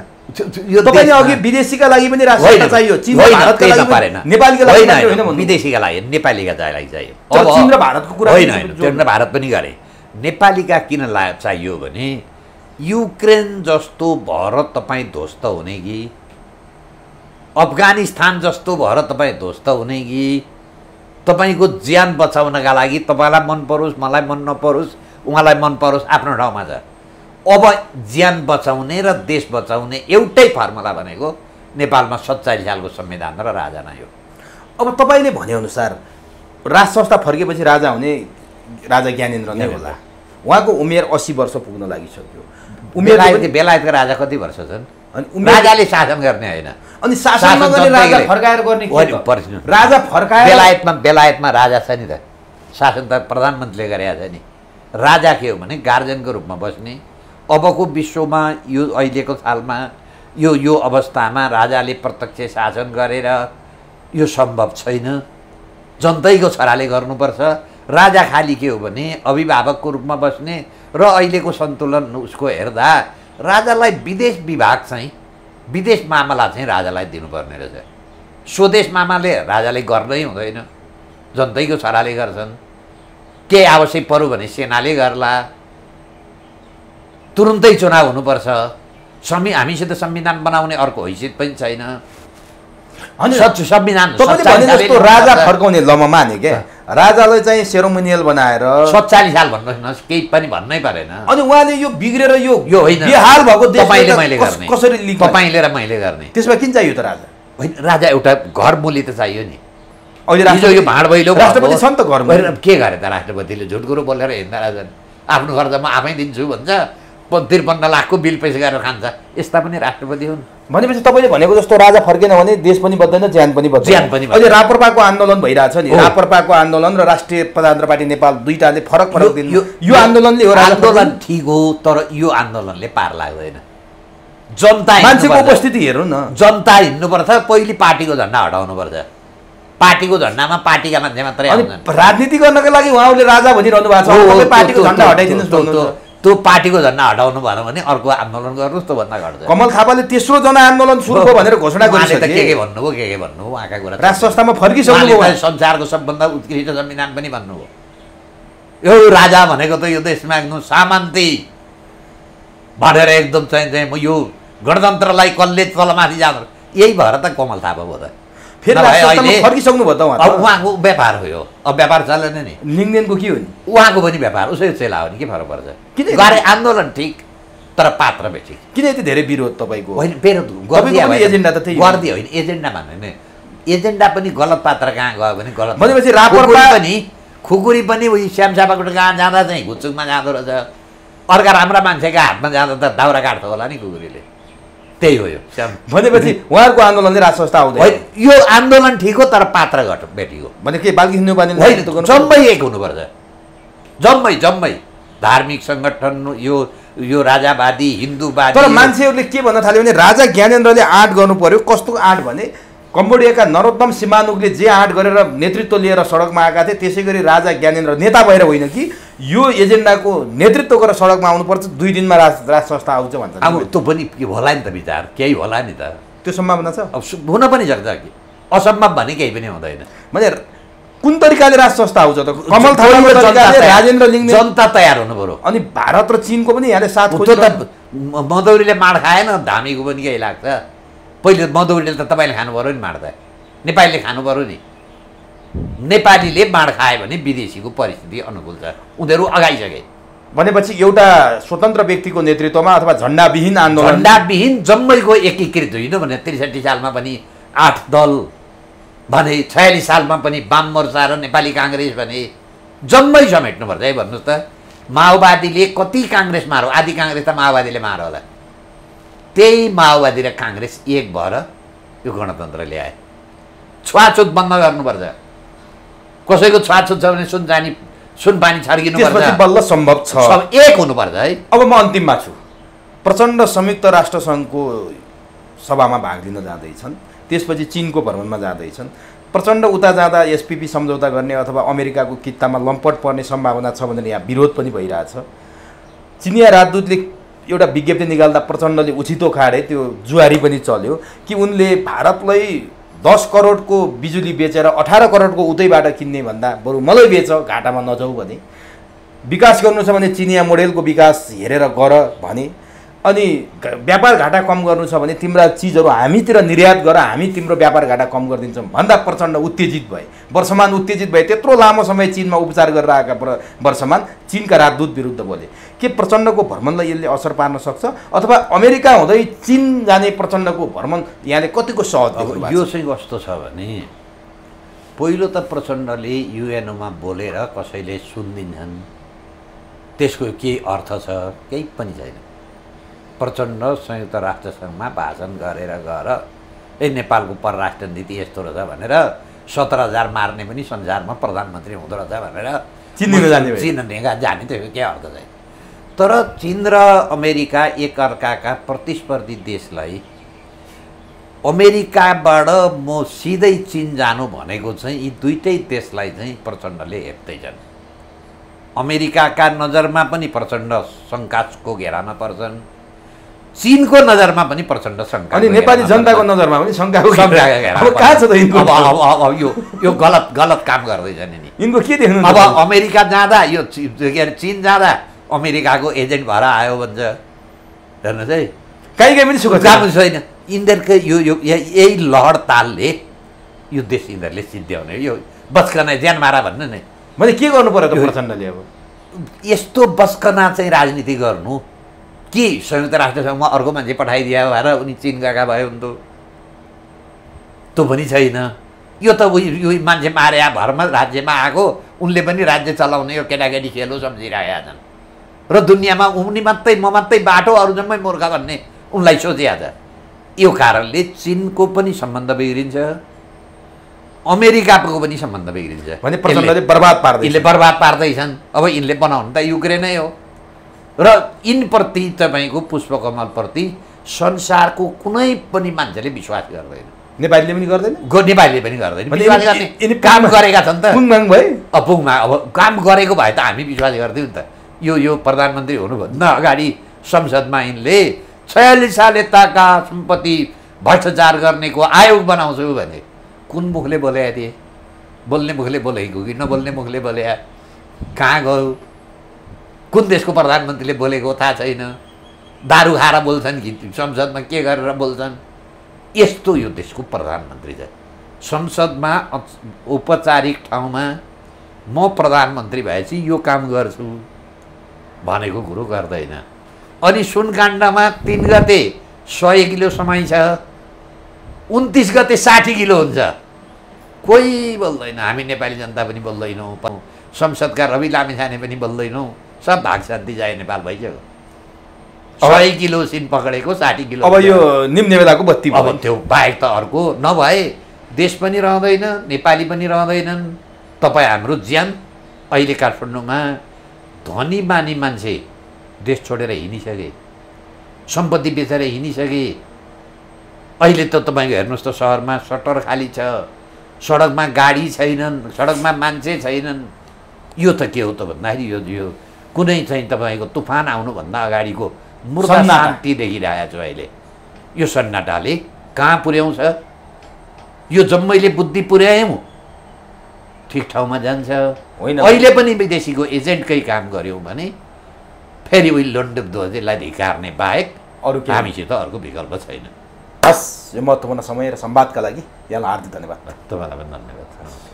तपाईँले अघि विदेशीका लागि पनि राष्ट्र चाहियो नेपालीका लागि विदेशीका लागि नेपालीका लागि चाहियो चिन र भारतको कुरा होइन होइन भारत पनि गरे नेपालीका किन ला चाहियो भने युक्रेन जस्तो भएर तपाईँ ध्वस्त हुने कि अफगानिस्तान जस्तो भएर तपाईँ ध्वस्त हुने कि तपाईँको ज्यान बचाउनका लागि तपाईँलाई मन परोस् मलाई मन नपरोस् उहाँलाई मन परोस् आफ्नो ठाउँमा छ अब ज्यान बचाउने र देश बचाउने एउटै फर्मुला भनेको नेपालमा सत्तालिस सालको संविधान र राजा नै हो अब तपाईँले भनेअनुसार राज संस्था फर्केपछि राजा हुने राजा ज्ञानेन्द्र नै होला उहाँको उमेर असी वर्ष पुग्न लागिसक्यो उमेर बेलायतका राजा कति वर्ष छन् अनि राजाले शासन गर्ने होइन अनि शासन राजा फर्काएर गर्ने राजा फर्काएर बेलायतमा बेलायतमा राजा छ नि त शासन त प्रधानमन्त्रीले गरेका छ नि राजा के हो भने गार्जेनको रूपमा बस्ने अबको विश्वमा यो अहिलेको सालमा यो यो अवस्थामा राजाले प्रत्यक्ष शासन गरेर यो सम्भव छैन जनतैको छोराले गर्नुपर्छ राजा खाली के हो भने अभिभावकको रूपमा बस्ने र अहिलेको सन्तुलन उसको हेर्दा राजालाई विदेश विभाग चाहिँ विदेश मामला चाहिँ राजालाई दिनुपर्ने रहेछ स्वदेश मामाले राजाले गर्नै हुँदैन जनतैको छोराले गर्छन् केही आवश्यक पर्यो भने सेनाले गर्ला तुरुन्तै चुनाव हुनुपर्छ संवि हामीसित संविधान बनाउने अर्को हैसियत पनि छैन संविधान राजा फर्काउने लममा नि के राजालाई चाहिँ सेरोमोनियल बनाएर सत्तालिस साल भन्नुहोस् न केही पनि भन्नै परेन अनि उहाँले यो बिग्रेर यो यो होइन भएको तपाईँले मैले कसरी तपाईँले र मैले गर्ने त्यसमा किन चाहियो त राजा होइन राजा एउटा घर बोली त चाहियो नि अहिले यो भाँड भैलो राष्ट्रपति छ नि त घरमा के गरे त राष्ट्रपतिले झुट कुरो बोलेर हिँड्दा राजन आफ्नो खर्च म आफै दिन्छु भन्छ त्रिपन्न लाखको बिल पेस गरेर खान्छ यस्ता पनि राष्ट्रपति हुन् भनेपछि तपाईँले भनेको जस्तो राजा फर्केन भने देश पनि बद्दैन ज्यान पनि बद्दैन ज्यान पनि अहिले रापरपाको आन्दोलन भइरहेछ नि रापरपाको आन्दोलन र राष्ट्रिय प्रजातन्त्र पार्टी नेपाल दुईटाले फरक फरक दिनु यो आन्दोलनले हो आन्दोलन ठिक हो तर यो आन्दोलनले पार लाग्दैन जनता मान्छेको उपस्थिति हेर्नु न जनता हिँड्नुपर्छ पहिले पार्टीको झन्डा हटाउनुपर्छ पार्टीको झन्डामा पार्टीका मान्छे मात्रै राजनीति गर्नको लागि उहाँहरूले राजा भनिरहनु भएको छ पार्टीको झन्डा हटाइदिनुहोस् त्यो पार्टीको झन्डा हटाउनु भएन भने अर्को आन्दोलन गर्नुहोस् भन्दा घट्छ कमल थापाले तेस्रो जनआन्दोलन सुरु भयो भनेर घोषणा गर्नु त के के भन्नुभयो के के भन्नुभयो उहाँका कुरा राष्ट्र संस्थामा फर्किसक्नु संसारको सबभन्दा उत्कृष्ट संविधान पनि भन्नुभयो यो राजा भनेको त यो देशमा एकदम सामान्ती भनेर एकदम चाहिँ चाहिँ म यो गणतन्त्रलाई कसले तलमाथि जाँदो यही भएर त कमल थापा भयो त फेरि फर्किसक्नु भयो त उहाँ उहाँको व्यापार हो यो अब व्यापार चलेन नि लिङ्गदेनको के हो नि उहाँको पनि व्यापार उसै चेला हो नि के फरक पर्छ किन गरे आन्दोलन ठिक तर पात्र ठिक किन यति धेरै विरोध तपाईँको होइन विरोध एजेन्डा त त्यही गरिदिए होइन एजेन्डा नि एजेन्डा पनि गलत पात्र कहाँ गयो भने गलत भनेपछि रापर पनि खुकुरी पनि उयो श्यामसापाकोट कहाँ जाँदा चाहिँ घुच्चुकमा जाँदो रहेछ अर्का राम्रा मान्छेका हातमा जाँदा त दाउरा काट्थ्यो होला नि खुकुरीले त्यही हो यो भनेपछि उहाँहरूको आन्दोलन चाहिँ राज संस्था आउँदैन यो आन्दोलन ठिक हो तर पात्र घट भेटियो भने के बाल हिन्दू जम्मै एक हुनुपर्छ जम्मै जम्मै धार्मिक सङ्गठन यो यो राजावादी हिन्दूवादी तर मान्छेहरूले के भन्न थाल्यो भने राजा ज्ञानेन्द्रले आँट गर्नु पर्यो कस्तो आँट भने कम्बोडियाका नरोत्तम सिमानुकले जे आँट गरेर नेतृत्व लिएर सडकमा आएका थिए त्यसै गरी राजा ज्ञानेन्द्र नेता भएर होइन कि यो एजेन्डाको नेतृत्व गरेर सडकमा आउनुपर्छ दुई दिनमा राज राज संस्था आउँछ भन्छ अब त्यो पनि के होला नि त विचार केही होला नि त त्यो सम्भावना छ अब हुन पनि सक्छ कि असम्भव भने केही पनि हुँदैन भने कुन तरिकाले राज संस्था आउँछ त कमल राजेन्द्र लिङ जनता तयार हुनु पऱ्यो अनि भारत र चिनको पनि यहाँले साथ मदौरीले माड खाएन धामीको पनि केही लाग्छ पहिले मदौरीले त तपाईँले पऱ्यो नि माड त नेपालीले खानुपऱ्यो नि नेपालीले माड खायो भने विदेशीको परिस्थिति अनुकूल छ उनीहरू अगाइसके भनेपछि एउटा स्वतन्त्र व्यक्तिको नेतृत्वमा अथवा झन्डाविहीन आन्दोलन झन्डाविहीन जम्मैको एकीकृत होइन भने त्रिसठी सालमा पनि आठ दल भने छयालिस सालमा पनि वाम मोर्चा र नेपाली काङ्ग्रेस भने जम्मै समेट्नुपर्छ है भन्नुहोस् त माओवादीले कति काङ्ग्रेस मारो आदि काङ्ग्रेस त माओवादीले मार होला त्यही माओवादी र काङ्ग्रेस एक भएर यो गणतन्त्र ल्याए छुवाछुत बन्द गर्नुपर्छ कसैको छुवाछुत छ भने सुन जानी सुन पानी छर्किनु बल्ल सम्भव छ एक हुनुपर्छ है अब म अन्तिममा छु प्रचण्ड संयुक्त राष्ट्रसङ्घको सभामा भाग लिन जाँदैछन् त्यसपछि चिनको भ्रमणमा जाँदैछन् प्रचण्ड उता जाँदा एसपिपी सम्झौता गर्ने अथवा अमेरिकाको कितामा लम्पट पर्ने सम्भावना छ भनेर यहाँ विरोध पनि भइरहेछ चिनिया राजदूतले एउटा विज्ञप्ति निकाल्दा प्रचण्डले उछितो खाडे त्यो जुहारी पनि चल्यो कि उनले भारतलाई दस करोडको बिजुली बेचेर अठार करोडको उतैबाट किन्ने भन्दा बरु मलाई बेच घाटामा नजाऊ भने विकास गर्नु छ भने चिनिया मोडेलको विकास हेरेर गर भने अनि व्यापार घाटा कम गर्नु छ भने तिम्रा चिजहरू हामीतिर निर्यात गर हामी तिम्रो व्यापार घाटा कम गरिदिन्छौँ भन्दा प्रचण्ड उत्तेजित भए वर्षमान उत्तेजित भए त्यत्रो लामो समय चिनमा उपचार गरेर आएका वर्षमान चिनका राजदूत विरुद्ध बोले के प्रचण्डको भ्रमणलाई यसले असर पार्न सक्छ अथवा अमेरिका हुँदै चिन जाने प्रचण्डको भ्रमण यहाँले कतिको सहज यो चाहिँ कस्तो छ भने पहिलो त प्रचण्डले युएनओमा बोलेर कसैले सुनिदिन्छन् त्यसको के अर्थ छ केही पनि छैन प्रचण्ड संयुक्त राष्ट्रसङ्घमा भाषण गरेर गएर ए नेपालको परराष्ट्र नीति यस्तो रहेछ भनेर सत्र हजार मार्ने पनि संसारमा प्रधानमन्त्री हुँदो रहेछ भनेर चिन जाने चिन्ने जाने त्यसको के अर्थ छैन तर चिन र अमेरिका एकअर्काका प्रतिस्पर्धी देशलाई अमेरिकाबाट म सिधै चिन जानु भनेको चाहिँ यी दुइटै देशलाई चाहिँ प्रचण्डले हेप्दैछन् अमेरिकाका नजरमा पनि प्रचण्ड शङ्काको घेरामा पर्छन् चिनको नजरमा पनि प्रचण्ड शङ्का अनि नेपाली जनताको नजरमा पनि शङ्काको कहाँ यो यो गलत गलत काम गर्दैछन् नि यिनको के देख्नु अब अमेरिका जाँदा यो के अरे चिन जाँदा अमेरिकाको एजेन्ट भएर आयो भन्छ हेर्नुहोस् है कहीँ कहीँ पनि सुख जानु छैन यिनीहरूको यो यो यही लहर तालले यो देश यिनीहरूले सिद्ध्याउने यो बस्कना ज्यान मारा भन्नु नै मैले के गर्नु पर्यो प्रचण्डले अब यस्तो बस्कना चाहिँ राजनीति गर्नु के संयुक्त म अर्को मान्छे पठाइदिए भएर उनी चिन गएका भयो भने त त्यो पनि छैन यो त उयो मान्छे मारे भरमा राज्यमा आएको उनले पनि राज्य चलाउने यो केटाकेटी खेलो सम्झिरहेका छन् र दुनियाँमा उनी मात्रै म मात्रै बाटो अरू जम्मै मूर्ख भन्ने उनलाई सोचे यो कारणले चिनको पनि सम्बन्ध बिग्रिन्छ अमेरिकाको पनि सम्बन्ध बिग्रिन्छ भने प्रचण्डले बर्बाद पार्दै यिनले बर्बाद पार्दैछन् अब यिनले बनाउनु त युक्रेनै हो र यिनप्रति तपाईँको पुष्पकमलप्रति संसारको कुनै पनि मान्छेले विश्वास गर्दैन नेपालीले पनि गर्दैन नेपालीले पनि गर्दैन काम गरेका छन् त पुङमाङ भए अब काम गरेको भए त हामी विश्वास गर्थ्यौँ नि त यो यो प्रधानमन्त्री हुनुभन्दा अगाडि संसदमा यिनले छयालिस साल यताका सम्पत्ति भ्रष्टाचार गर्नेको आयोग बनाउँछु भने कुन मुखले बोल्या थिए बोल्ने मुखले बोलेको कि नबोल्ने मुखले बोल्या कहाँ गयो कुन देशको प्रधानमन्त्रीले बोलेको थाहा छैन दारु खाएर बोल्छन् कि संसदमा के गरेर बोल्छन् यस्तो यो देशको प्रधानमन्त्री छ संसदमा औपचारिक ठाउँमा म प्रधानमन्त्री भएपछि यो काम गर्छु भनेको कुरो गर्दैन अनि सुनकाण्डमा तिन गते सय किलो समय छ उन्तिस गते साठी किलो हुन्छ कोही बोल्दैन हामी नेपाली जनता पनि बोल्दैनौँ संसदका रवि लामिछाने पनि बोल्दैनौँ सब भाग शान्ति जाए नेपाल भइसक्यो सय किलो सिन पक्रेको साठी किलो अब यो निम्न बेलाको बत्ती अब त्यो बाहेक त अर्को नभए देश पनि रहँदैन नेपाली पनि रहँदैनन् तपाईँ हाम्रो ज्यान अहिले काठमाडौँमा धनी बानी मान्छे देश छोडेर हिँडिसके सम्पत्ति बेचेर हिँडिसके अहिले त तपाईँको हेर्नुहोस् त सहरमा सटर खाली छ सडकमा गाडी छैनन् सडकमा मान्छे छैनन् यो त के हो त भन्दाखेरि यो यो कुनै चाहिँ तपाईँको तुफान आउनुभन्दा अगाडिको मुर्दा शान्ति देखिरहेको छु अहिले यो सन्नाटाले कहाँ पुर्याउँछ यो जम्मैले बुद्धि पुर्यायौँ ठिक ठाउँमा जान्छ होइन अहिले पनि विदेशीको एजेन्टकै काम गऱ्यौँ भने फेरि उही लन्डुप ध्वजेलाई धिकार्ने बाहेक अरू हामीसित अर्को विकल्प छैन हस् यो महत्त्वपूर्ण समय र सम्वादका लागि यहाँलाई हार्दिक धन्यवाद तपाईँलाई पनि धन्यवाद